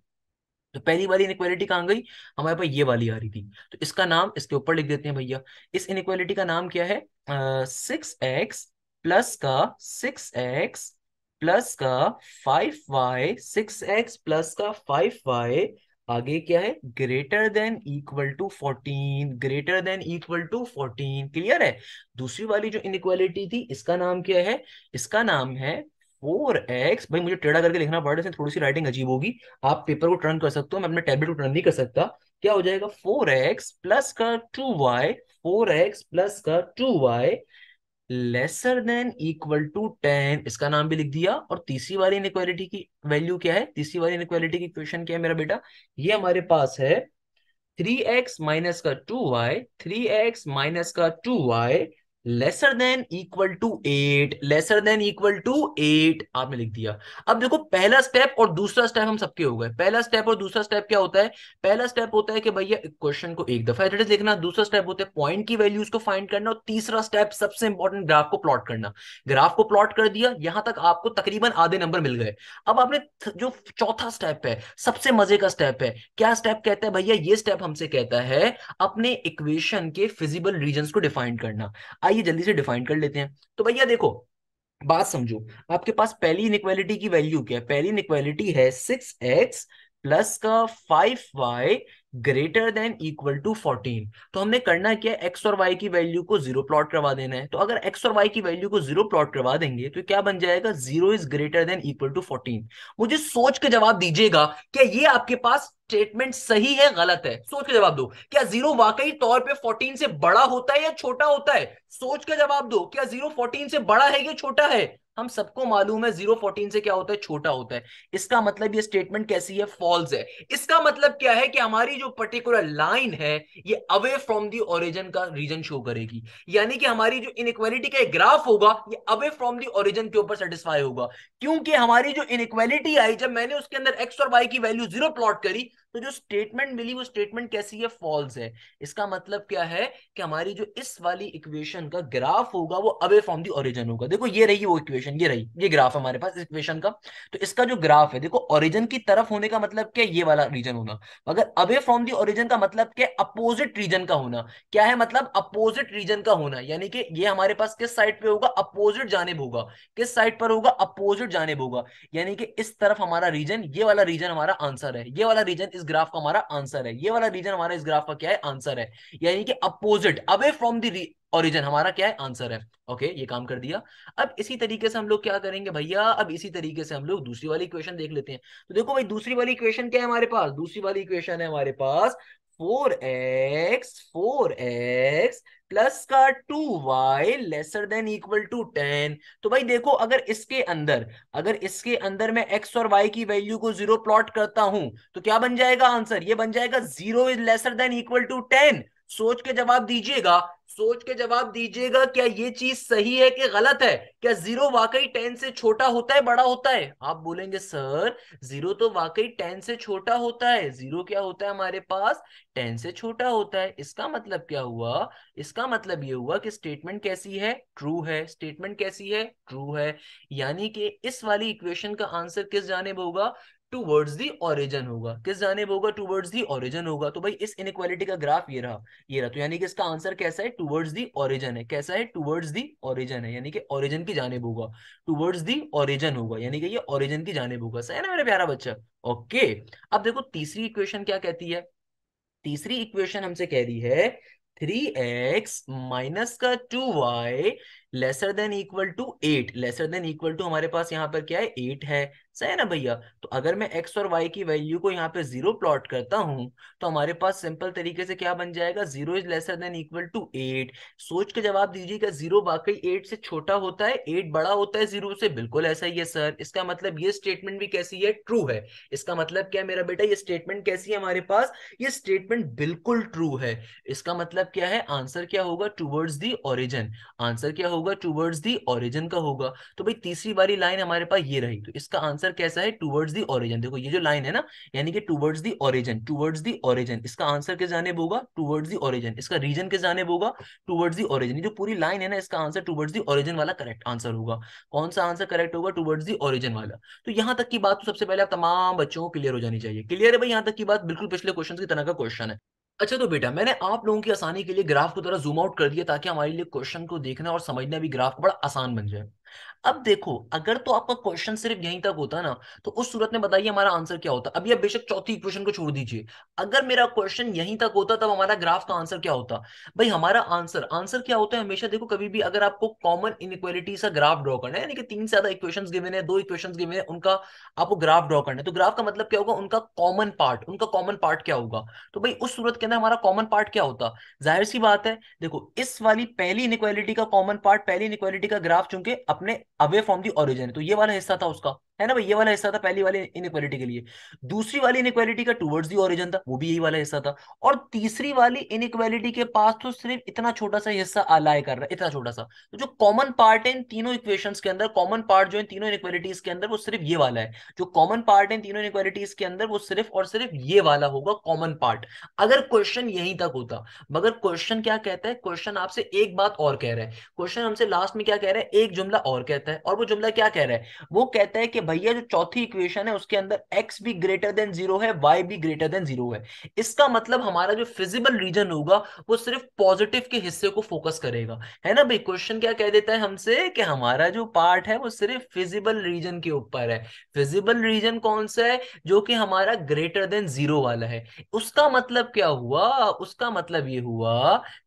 तो पहली वाली इनक्वालिटी कहां गई हमारे पास ये वाली आ रही थी तो इसका नाम इसके ऊपर लिख देते हैं भैया इस इनक्वालिटी का नाम क्या है सिक्स एक्स प्लस का सिक्स एक्स प्लस का five y six x plus का फाइव वाई आगे क्या है greater than equal to fourteen greater than equal to fourteen clear है दूसरी वाली जो इनक्वालिटी थी इसका नाम क्या है इसका नाम है फोर एक्स भाई मुझे टेढ़ा करके लिखना पड़ रहा है थोड़ी सी राइटिंग अजीब होगी आप पेपर को टर्न कर सकते हो मैं अपने टैबलेट को टर्न नहीं कर सकता क्या हो जाएगा फोर एक्स प्लस का two y four x plus का two Y lesser than equal to ten इसका नाम भी लिख दिया और तीसरी वाली इनक्वालिटी की वैल्यू क्या है तीसरी वाली इनक्वालिटी की क्वेश्चन क्या है मेरा बेटा ये हमारे पास है थ्री एक्स माइनस का two y three x minus का two Y lesser than equal to eight lesser than equal to eight आपने लिख दिया अब देखो पहला स्टेप और दूसरा स्टेप हम सबके हो गए पहला स्टेप और दूसरा स्टेप क्या होता है पहला स्टेप होता है कि भैया क्वेश्चन को एक दफा एट देखना दूसरा स्टेप होता है पॉइंट की वैल्यूज को फाइंड करना और तीसरा स्टेप सबसे इंपॉर्टेंट ग्राफ को प्लॉट करना ग्राफ को प्लॉट कर दिया यहां तक आपको तकरीबन आधे नंबर मिल गए अब आपने जो चौथा स्टेप है सबसे मजे का स्टेप है क्या स्टेप कहता है भैया ये स्टेप हमसे कहता है अपने इक्वेशन के फिजिबल रीजन को डिफाइन करना आइए जल्दी से डिफाइन कर लेते हैं तो भैया देखो बात समझो आपके पास पहली इनक्वालिटी की वैल्यू क्या है पहली इनक्वालिटी है सिक्स एक्स प्लस का five y greater than equal to fourteen तो हमने करना क्या एक्स और वाई की वैल्यू को जीरो प्लॉट करवा देना है तो अगर एक्स और वाई की वैल्यू को जीरो प्लॉट करवा देंगे तो क्या बन जाएगा zero is greater than equal to fourteen मुझे सोच के जवाब दीजिएगा क्या ये आपके पास स्टेटमेंट सही है गलत है सोच के जवाब दो क्या जीरो वाकई तौर पे 14 से बड़ा होता है या छोटा होता है सोच के जवाब दो क्या जीरो 14 से बड़ा है या छोटा है हम सबको मालूम है जीरो फोर्टीन से क्या होता है छोटा होता है इसका मतलब ये स्टेटमेंट कैसी है फॉल्स है इसका मतलब क्या है कि हमारी जो पर्टिकुलर लाइन है ये अवे फ्रॉम दी ओरिजिन का रीजन शो करेगी यानी कि हमारी जो इनक्वालिटी का ग्राफ होगा ये अवे फ्रॉम दी ओरिजिन के ऊपर सेटिस्फाई होगा क्योंकि हमारी जो इनक्वालिटी आई जब मैंने उसके अंदर एक्स और वाई की वैल्यू जीरो प्लॉट करी तो जो स्टेटमेंट मिली वो स्टेटमेंट कैसी है फॉल्स है इसका मतलब क्या है कि हमारी जो इस वाली इक्वेशन का ग्राफ होगा वो अवे फ्रॉम दी ओरिजन होगा देखो ये रही वो इक्वेशन ये रही ये ग्राफ हमारे पास इक्वेशन का तो इसका जो ग्राफ है देखो ओरिजन की तरफ होने का मतलब क्या ये वाला रीजन होना मगर अवे फ्रॉम दी ओरिजन का मतलब क्या अपोजिट रीजन का होना क्या है मतलब अपोजिट रीजन का होना यानी कि ये हमारे पास किस साइड पे होगा अपोजिट जानेब होगा किस साइड पर होगा अपोजिट जानेब होगा यानी कि इस तरफ हमारा रीजन ये वाला रीजन हमारा आंसर है ये वाला रीजन इस ग्राफ का हमारा आंसर है ये वाला रीजन हमारा इस ग्राफ का क्या है आंसर है यानी कि opposite away from the origin हमारा क्या है आंसर है ओके ये काम कर दिया अब इसी तरीके से हम लोग क्या करेंगे भैया अब इसी तरीके से हम लोग दूसरी वाली इक्वेशन देख लेते हैं तो देखो भाई दूसरी वाली इक्वेशन क्या है हमारे पास दूसरी वाली इक्वेशन है हमारे पास four x four x plus का two Y lesser than equal to ten तो भाई देखो अगर इसके अंदर अगर इसके अंदर मैं एक्स और वाई की वैल्यू को जीरो प्लॉट करता हूं तो क्या बन जाएगा आंसर ये बन जाएगा zero is lesser than equal to ten सोच के जवाब दीजिएगा सोच के जवाब दीजिएगा क्या ये चीज सही है कि गलत है क्या जीरो वाकई टेन से छोटा होता है बड़ा होता है आप बोलेंगे सर जीरो तो वाकई टेन से छोटा होता है जीरो क्या होता है हमारे पास टेन से छोटा होता है इसका मतलब क्या हुआ इसका मतलब ये हुआ कि स्टेटमेंट कैसी है ट्रू है स्टेटमेंट कैसी है ट्रू है यानी कि इस वाली इक्वेशन का आंसर किस जानेब होगा टूवर्ड्स दी ओरिजन होगा किस जानेब होगा टूवर्ड्स दी ओरिजन होगा तो भाई इस इनक्वालिटी का ग्राफ ये रहा ये रहा तो यानी कि इसका आंसर कैसा है टूवर्ड्स दी ओरिजन है कैसा है टूवर्ड्स दी ओरिजन है यानी कि ओरिजन की जानेब होगा टूवर्ड्स दी ओरिजन होगा यानी कि ये ओरिजन की जानेब होगा सही है ना मेरा प्यारा बच्चा ओके अब देखो तीसरी इक्वेशन क्या कहती है तीसरी इक्वेशन हमसे कह रही है थ्री एक्स माइनस का two Y lesser than equal to eight lesser than equal to हमारे पास यहाँ पर क्या है एट है सही है ना भैया तो अगर मैं एक्स और वाई की वैल्यू को यहाँ पे जीरो प्लॉट करता हूँ तो हमारे पास सिंपल तरीके से क्या बन जाएगा zero is lesser than equal to eight सोच के जवाब दीजिएगा जीरो वाकई एट से छोटा होता है एट बड़ा होता है जीरो से बिल्कुल ऐसा ही है सर इसका मतलब ये स्टेटमेंट भी कैसी है ट्रू है इसका मतलब क्या है मेरा बेटा ये स्टेटमेंट कैसी है हमारे पास ये स्टेटमेंट बिल्कुल ट्रू है इसका मतलब क्या है आंसर क्या होगा टूवर्ड्स दी ओरिजन आंसर क्या होगा होगा टूवर्ड्स दी ओरिजिन का होगा तो भाई तीसरी वाली लाइन हमारे पास ये रही तो इसका आंसर कैसा है टूवर्ड्स दी ओरिजिन देखो ये जो लाइन है ना यानी कि towards the origin towards the origin इसका आंसर किस जानेब होगा टूवर्ड्स दी ओरिजिन इसका रीजन किस जानेब होगा टूवर्ड्स दी ओरिजिन जो पूरी लाइन है ना इसका आंसर टूवर्ड्स दी ओरिजिन वाला करेक्ट आंसर होगा कौन सा आंसर करेक्ट होगा टूवर्ड्स दी ओरिजिन वाला तो यहाँ तक की बात तो सबसे पहले आप तमाम बच्चों को क्लियर हो जानी चाहिए क्लियर है भाई यहाँ तक की बात बिल्कुल पिछले क्वेश्चन की तरह का क्वेश्चन है अच्छा तो बेटा मैंने आप लोगों की आसानी के लिए ग्राफ को तरह जूम आउट कर दिया ताकि हमारे लिए क्वेश्चन को देखना और समझना भी ग्राफ को बड़ा आसान बन जाए अब देखो अगर तो आपका क्वेश्चन सिर्फ यहीं तक होता ना तो उस सूरत में बताइए हमारा आंसर क्या होता अभी आप बेशक चौथी इक्वेशन को छोड़ दीजिए अगर मेरा क्वेश्चन यहीं तक होता तब हमारा ग्राफ का आंसर क्या होता भाई हमारा आंसर आंसर क्या होता है हमेशा देखो कभी भी अगर आपको कॉमन इनक्वालिटी का ग्राफ ड्रॉ करना है यानी कि तीन से ज्यादा इक्वेशन गिवन है दो इक्वेशन गिवन है उनका आपको ग्राफ ड्रॉ करना है तो ग्राफ का मतलब क्या होगा उनका कॉमन पार्ट उनका कॉमन पार्ट क्या होगा तो भाई उस सूरत के अंदर हमारा कॉमन पार्ट क्या होता जाहिर सी बात है देखो इस वाली पहली इनक्वालिटी का कॉमन पार्ट पहली इनक्वालिटी का ग्राफ चूंकि अपने अवे फ्रॉम दी ओरिजिन तो ये वाला हिस्सा था उसका है ना भाई ये वाला हिस्सा था पहली वाली इनक्वालिटी के लिए दूसरी वाली इनक्वालिटी का टूवर्ड्स दी ओरिजन था वो भी यही वाला हिस्सा था और तीसरी वाली इनक्वालिटी के पास तो सिर्फ इतना छोटा सा हिस्सा अलाय कर रहा है इतना छोटा सा तो जो कॉमन पार्ट है इन तीनों इक्वेशन के अंदर कॉमन पार्ट जो इन तीनों इनक्वालिटीज के अंदर वो सिर्फ ये वाला है जो कॉमन पार्ट है इन तीनों इनक्वालिटीज के अंदर वो सिर्फ और सिर्फ ये वाला होगा कॉमन पार्ट अगर क्वेश्चन यहीं तक होता मगर क्वेश्चन क्या कहता है क्वेश्चन आपसे एक बात और कह रहा है क्वेश्चन हमसे लास्ट में क्या कह रहा है एक जुमला और कहता है और वो जुमला क्या कह रहा है वो कहता है कि भैया जो चौथी इक्वेशन है उसके अंदर x भी ग्रेटर देन जीरो है y भी ग्रेटर देन जीरो है इसका मतलब हमारा जो फिजिबल रीजन होगा वो सिर्फ पॉजिटिव के हिस्से को फोकस करेगा है ना भाई क्वेश्चन क्या कह देता है हमसे कि हमारा जो पार्ट है वो सिर्फ फिजिबल रीजन के ऊपर है फिजिबल रीजन कौन सा है जो कि हमारा ग्रेटर देन जीरो वाला है उसका मतलब क्या हुआ उसका मतलब ये हुआ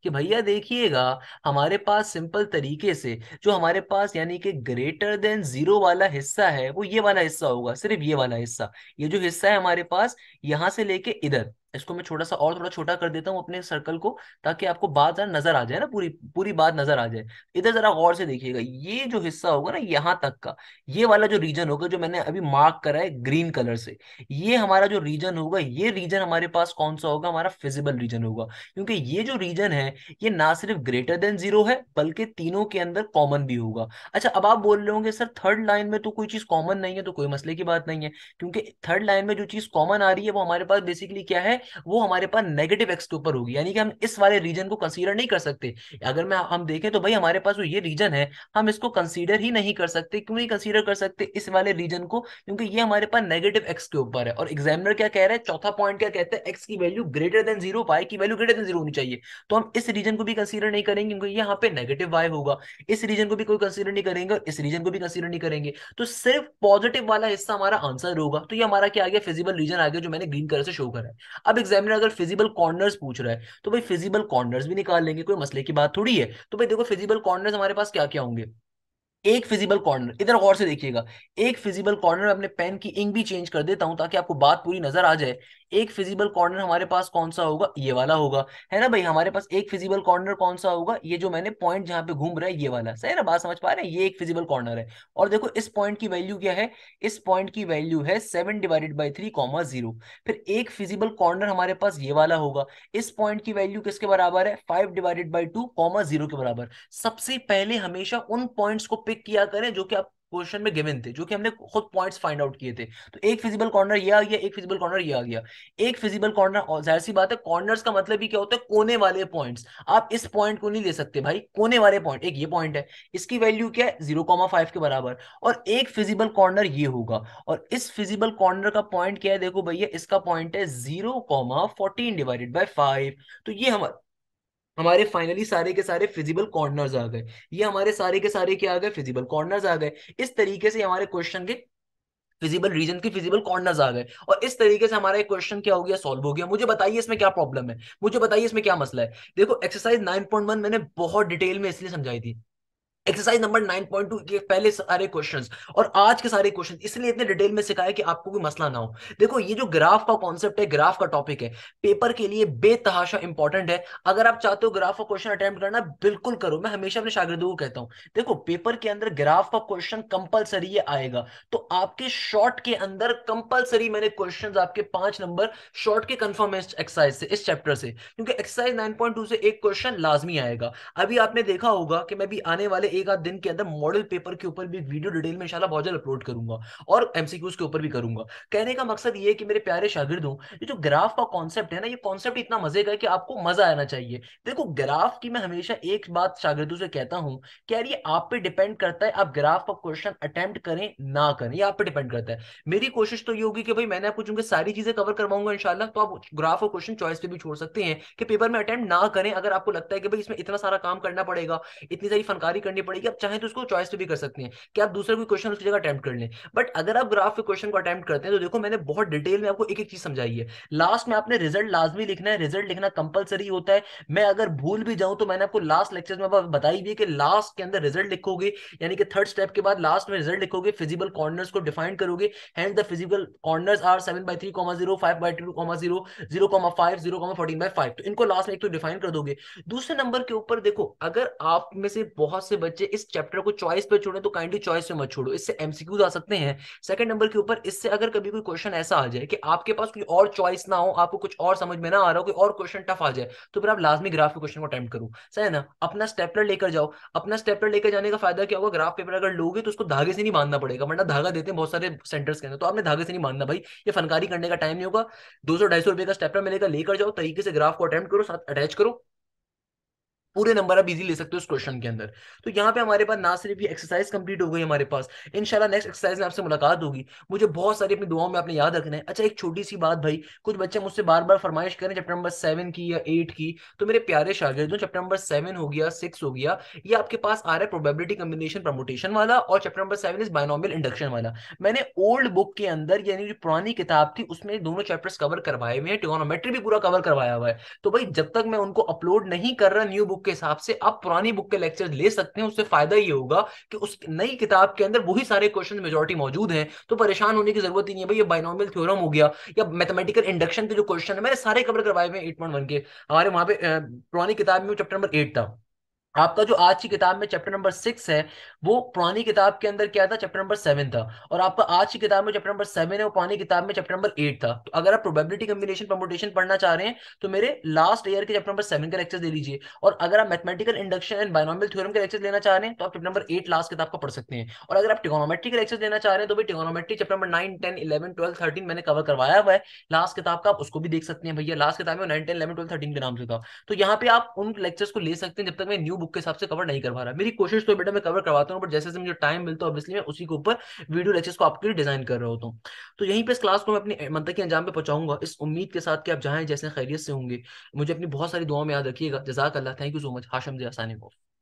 कि भैया देखिएगा हमारे पास सिंपल तरीके से जो हमारे पास यानी कि ग्रेटर देन जीरो वाला हिस्सा है वो ये ये वाला हिस्सा होगा सिर्फ ये वाला हिस्सा ये जो हिस्सा है हमारे पास यहां से लेके इधर इसको मैं छोटा सा और थोड़ा छोटा कर देता हूँ अपने सर्कल को ताकि आपको बात जरा नजर आ जाए ना पूरी पूरी बात नजर आ जाए इधर जरा गौर से देखिएगा ये जो हिस्सा होगा ना यहाँ तक का ये वाला जो रीजन होगा जो मैंने अभी मार्क करा है ग्रीन कलर से ये हमारा जो रीजन होगा ये रीजन हमारे पास कौन सा होगा हमारा फिजिबल रीजन होगा क्योंकि ये जो रीजन है ये ना सिर्फ ग्रेटर देन जीरो है बल्कि तीनों के अंदर कॉमन भी होगा अच्छा अब आप बोल रहे होंगे सर थर्ड लाइन में तो कोई चीज कॉमन नहीं है तो कोई मसले की बात नहीं है क्योंकि थर्ड लाइन में जो चीज कॉमन आ रही है वो हमारे पास बेसिकली क्या है वो हमारे पास नेगेटिव एक्स के ऊपर होगी यानी कि हम इस वाले रीजन को कंसीडर नहीं कर सकते अगर मैं हम देखें तो भाई हमारे पास जो ये रीजन है हम इसको कंसीडर ही नहीं कर सकते क्यों नहीं कंसीडर कर सकते इस वाले रीजन को क्योंकि ये हमारे पास नेगेटिव एक्स के ऊपर है और एग्जामिनर क्या कह रहा है चौथा पॉइंट क्या कहते हैं एक्स की value greater than zero y की वैल्यू ग्रेटर देन जीरो होनी चाहिए तो हम इस रीजन को भी कंसीडर नहीं करेंगे क्योंकि यहाँ पे नेगेटिव वाई होगा इस रीजन को भी कोई कंसीडर नहीं करेंगे और इस रीजन को भी कंसीडर नहीं करेंगे तो सिर्फ पॉजिटिव वाला हिस्सा हमारा आंसर होगा तो ये हमारा क्या आ गया फिजिबल रीजन आ गया जो मैंने ग्रीन कलर से शो करा है अब अब एग्जामिनर अगर फिजिबल कॉर्नर्स पूछ रहा है तो भाई फिजिबल कॉर्नर्स भी निकाल लेंगे कोई मसले की बात थोड़ी है तो भाई देखो फिजिबल कॉर्नर्स हमारे पास क्या क्या होंगे एक फिजिबल कॉर्नर इधर गौर से देखिएगा एक फिजिबल कॉर्नर में अपने पेन की इंक भी चेंज कर देता हूं ताकि आपको बात पूरी नजर आ जाए एक फिजिबल कॉर्नर हमारे पास कौन सा होगा ये वाला होगा है ना भाई हमारे पास एक फिजिबल कॉर्नर कौन सा होगा ये जो मैंने पॉइंट जहां पे घूम रहा है ये वाला सही ना बात समझ पा रहे हैं ये एक फिजिबल कॉर्नर है और देखो इस पॉइंट की वैल्यू क्या है इस पॉइंट की वैल्यू है seven divided by three comma zero फिर एक फिजिबल कॉर्नर हमारे पास ये वाला होगा इस पॉइंट की वैल्यू किसके बराबर है five divided by two comma zero के बराबर सबसे पहले हमेशा उन पॉइंट को पिक किया करें जो कि आप क्वेश्चन में गिवन थे जो कि हमने खुद पॉइंट्स फाइंड आउट किए थे तो एक फिजिबल कॉर्नर ये आ गया एक फिजिबल कॉर्नर ये आ गया एक फिजिबल कॉर्नर जाहिर सी बात है कॉर्नर का मतलब ही क्या होता है कोने वाले पॉइंट्स आप इस पॉइंट को नहीं ले सकते भाई कोने वाले पॉइंट एक ये पॉइंट है इसकी वैल्यू क्या है जीरो के बराबर और एक फिजिबल कॉर्नर ये होगा और इस फिजिबल कॉर्नर का पॉइंट क्या है देखो भैया इसका पॉइंट है जीरो डिवाइडेड बाई फाइव तो ये हमारा हमारे फाइनली सारे के सारे फिजिबल कॉर्नर्स आ गए ये हमारे सारे के सारे क्या आ गए फिजिबल कॉर्नर्स आ गए इस तरीके से हमारे क्वेश्चन के फिजिबल रीजन के फिजिबल कॉर्नर्स आ गए और इस तरीके से हमारा एक क्वेश्चन क्या हो गया सॉल्व हो गया मुझे बताइए इसमें क्या प्रॉब्लम है मुझे बताइए इसमें क्या मसला है देखो एक्सरसाइज 9.1 मैंने बहुत डिटेल में इसलिए समझाई थी एक्सरसाइज नंबर 9.2 के पहले सारे क्वेश्चंस और आज के सारे क्वेश्चंस इसलिए इतने डिटेल में सिखाया कि आपको कोई मसला ना हो देखो ये जो ग्राफ का कॉन्सेप्ट है ग्राफ का टॉपिक है पेपर के लिए बेतहाशा इंपॉर्टेंट है अगर आप चाहते हो ग्राफ का क्वेश्चन अटेम्प्ट करना बिल्कुल करो मैं हमेशा अपने शागिर्दों को कहता हूँ देखो पेपर के अंदर ग्राफ का क्वेश्चन कंपल्सरी आएगा तो आपके शॉर्ट के अंदर कंपल्सरी मैंने क्वेश्चन आपके पांच नंबर शॉर्ट के कंफर्म एक्सरसाइज से इस चैप्टर से क्योंकि एक्सरसाइज नाइन से एक क्वेश्चन लाजमी आएगा अभी आपने देखा होगा कि मैं भी आने वाले एक आध दिन के अंदर मॉडल पेपर के ऊपर भी वीडियो डिटेल में इंशाल्लाह बहुत जल्द अपलोड करूंगा और एमसीक्यूज के ऊपर भी करूंगा कहने का मकसद ये है कि मेरे प्यारे शागिर्दों ये जो ग्राफ का कॉन्सेप्ट है ना ये कॉन्सेप्ट इतना मजे का है कि आपको मजा आना चाहिए देखो ग्राफ की मैं हमेशा एक बात शागिर्दों से कहता हूँ कि यार ये आप पे डिपेंड करता है आप ग्राफ का क्वेश्चन अटेम्प्ट करें ना करें ये आप पे डिपेंड करता है मेरी कोशिश तो ये होगी कि भाई मैंने आपको चूंकि सारी चीजें कवर करवाऊंगा इंशाल्लाह तो आप ग्राफ और क्वेश्चन चॉइस पे भी छोड़ सकते हैं कि पेपर में अटेम्प्ट ना करें अगर आपको लगता है कि भाई इसमें इतना सारा काम करना पड़ेगा इतनी सारी फनकारी करनी करनी पड़ेगी आप चाहे तो उसको चॉइस पे भी कर सकते हैं कि आप दूसरा कोई क्वेश्चन उसकी जगह अटैम्प्ट कर लें बट अगर आप ग्राफ के क्वेश्चन को अटैम्प्ट करते हैं तो देखो मैंने बहुत डिटेल में आपको एक एक चीज समझाई है लास्ट में आपने रिजल्ट लाजमी लिखना है रिजल्ट लिखना कंपलसरी होता है मैं अगर भूल भी जाऊं तो मैंने आपको लास्ट लेक्चर में बताई भी है कि लास्ट के अंदर रिजल्ट लिखोगे यानी कि थर्ड स्टेप के बाद लास्ट में रिजल्ट लिखोगे फिजिकल कॉर्नर्स को डिफाइन करोगे and the physical corners are seven by three comma zero five by two comma zero zero comma five zero comma fourteen by five तो इनको लास्ट में एक तो डिफाइन कर दोगे दूसरे नंबर के ऊपर देखो अगर आप में से बहुत से बच्चे बच्चे इस चैप्टर को चॉइस पे छोड़े तो काइंडली चॉइस में मत छोड़ो इससे एमसीक्यूज आ सकते हैं सेकंड नंबर के ऊपर इससे अगर कभी कोई क्वेश्चन ऐसा आ जाए कि आपके पास कोई और चॉइस ना हो आपको कुछ और समझ में ना आ रहा हो कोई और क्वेश्चन टफ आ जाए तो फिर आप लाजमी ग्राफ के क्वेश्चन को अटेम्प्ट करो सही ना अपना स्टेपलर लेकर जाओ अपना स्टेपलर लेकर जाने का फायदा क्या होगा ग्राफ पेपर अगर लोगे तो उसको धागे से नहीं बांधना पड़ेगा वरना धागा देते हैं बहुत सारे सेंटर्स के अंदर तो आपने धागे से नहीं बांधना भाई ये फनकारी करने का टाइम नहीं होगा दो सौ ढाई सौ रुपए का स्टेपलर मिलेगा लेकर जाओ तरीके से ग्राफ को अटेम्प्ट करो साथ अटैच करो पूरे नंबर आप इजी ले सकते हो इस क्वेश्चन के अंदर तो यहाँ पे हमारे पास ना सिर्फ ये एक्सरसाइज कंप्लीट हो गई हमारे पास इनशाला नेक्स्ट एक्सरसाइज में आपसे मुलाकात होगी मुझे बहुत सारी अपनी दुआओं में आपने याद रखना है अच्छा एक छोटी सी बात भाई कुछ बच्चे मुझसे बार बार फरमाइश करें चैप्टर नंबर सेवन की या एट की तो मेरे प्यारे जो चैप्टर नंबर सेवन हो गया सिक्स हो गया ये आपके पास आ रहा है प्रोबेबिलिटी कम्बिनेशन प्रमोटेशन वाला और chapter number seven is binomial induction वाला मैंने ओल्ड बुक के अंदर यानी जो पुरानी किताब थी उसमें दोनों चैप्टर्स कवर करवाए हुए हैं टिकोनोमेट्री भी पूरा कवर करवाया हुआ है तो भाई जब तक मैं उनको अपलोड नहीं कर रहा न्यू बुक के हिसाब से आप पुरानी बुक के लेक्चर ले सकते हैं उससे फायदा ये होगा कि उस नई किताब के अंदर वही सारे क्वेश्चन मेजोरिटी मौजूद हैं तो परेशान होने की जरूरत ही नहीं है भाई ये बाइनॉमियल थ्योरम हो गया या मैथमेटिकल इंडक्शन के जो क्वेश्चन है मैंने सारे कवर करवाए हुए एट पॉइंट वन के हमारे वहां पे पुरानी किताब में चैप्टर नंबर एट था आपका जो आज की किताब में चैप्टर नंबर सिक्स है वो पुरानी किताब के अंदर क्या था चैप्टर नंबर सेवन था और आपका आज की किताब में चैप्टर नंबर सेवन है वो पुरानी किताब में चैप्टर नंबर एट था तो अगर आप प्रोबेबिलिटी कम्बिनेशन प्रमोटेशन पढ़ना चाह रहे हैं तो मेरे लास्ट ईयर के चैप्टर नंबर सेवन का लेक्चर दे लीजिए और अगर आप mathematical induction and binomial theorem का लेक्चर लेना चाह रहे हैं तो आप चैप्टर नंबर एट लास्ट किताब का पढ़ सकते हैं और अगर आप टिकोनोमेट्री का लेक्चर देना चाह रहे हैं तो भी trigonometry chapter number nine ten eleven twelve thirteen मैंने कवर करवाया हुआ है लास्ट किताब का आप उसको भी देख सकते हैं भैया लास्ट किताब में nine ten eleven twelve thirteen के नाम से था तो यहाँ पे आप उन लेक्चर्स को ले सकते हैं जब तक मैं न्यू बुक के हिसाब से कवर नहीं करवा रहा मेरी कोशिश तो बेटा मैं कवर करवाता हूँ बट जैसे जैसे मुझे टाइम मिलता है ऑब्वियसली मैं उसी के ऊपर वीडियो लेक्चर्स को आपके लिए डिजाइन कर रहा होता हूँ तो यहीं पर इस क्लास को मैं अपने मंत्र के अंजाम पे पहुंचाऊंगा इस उम्मीद के साथ कि आप जहाँ जैसे खैरियत से होंगे मुझे अपनी बहुत सारी दुआ में याद रखिएगा जजाक अल्लाह थैंक यू सो मच हाशम आसानी को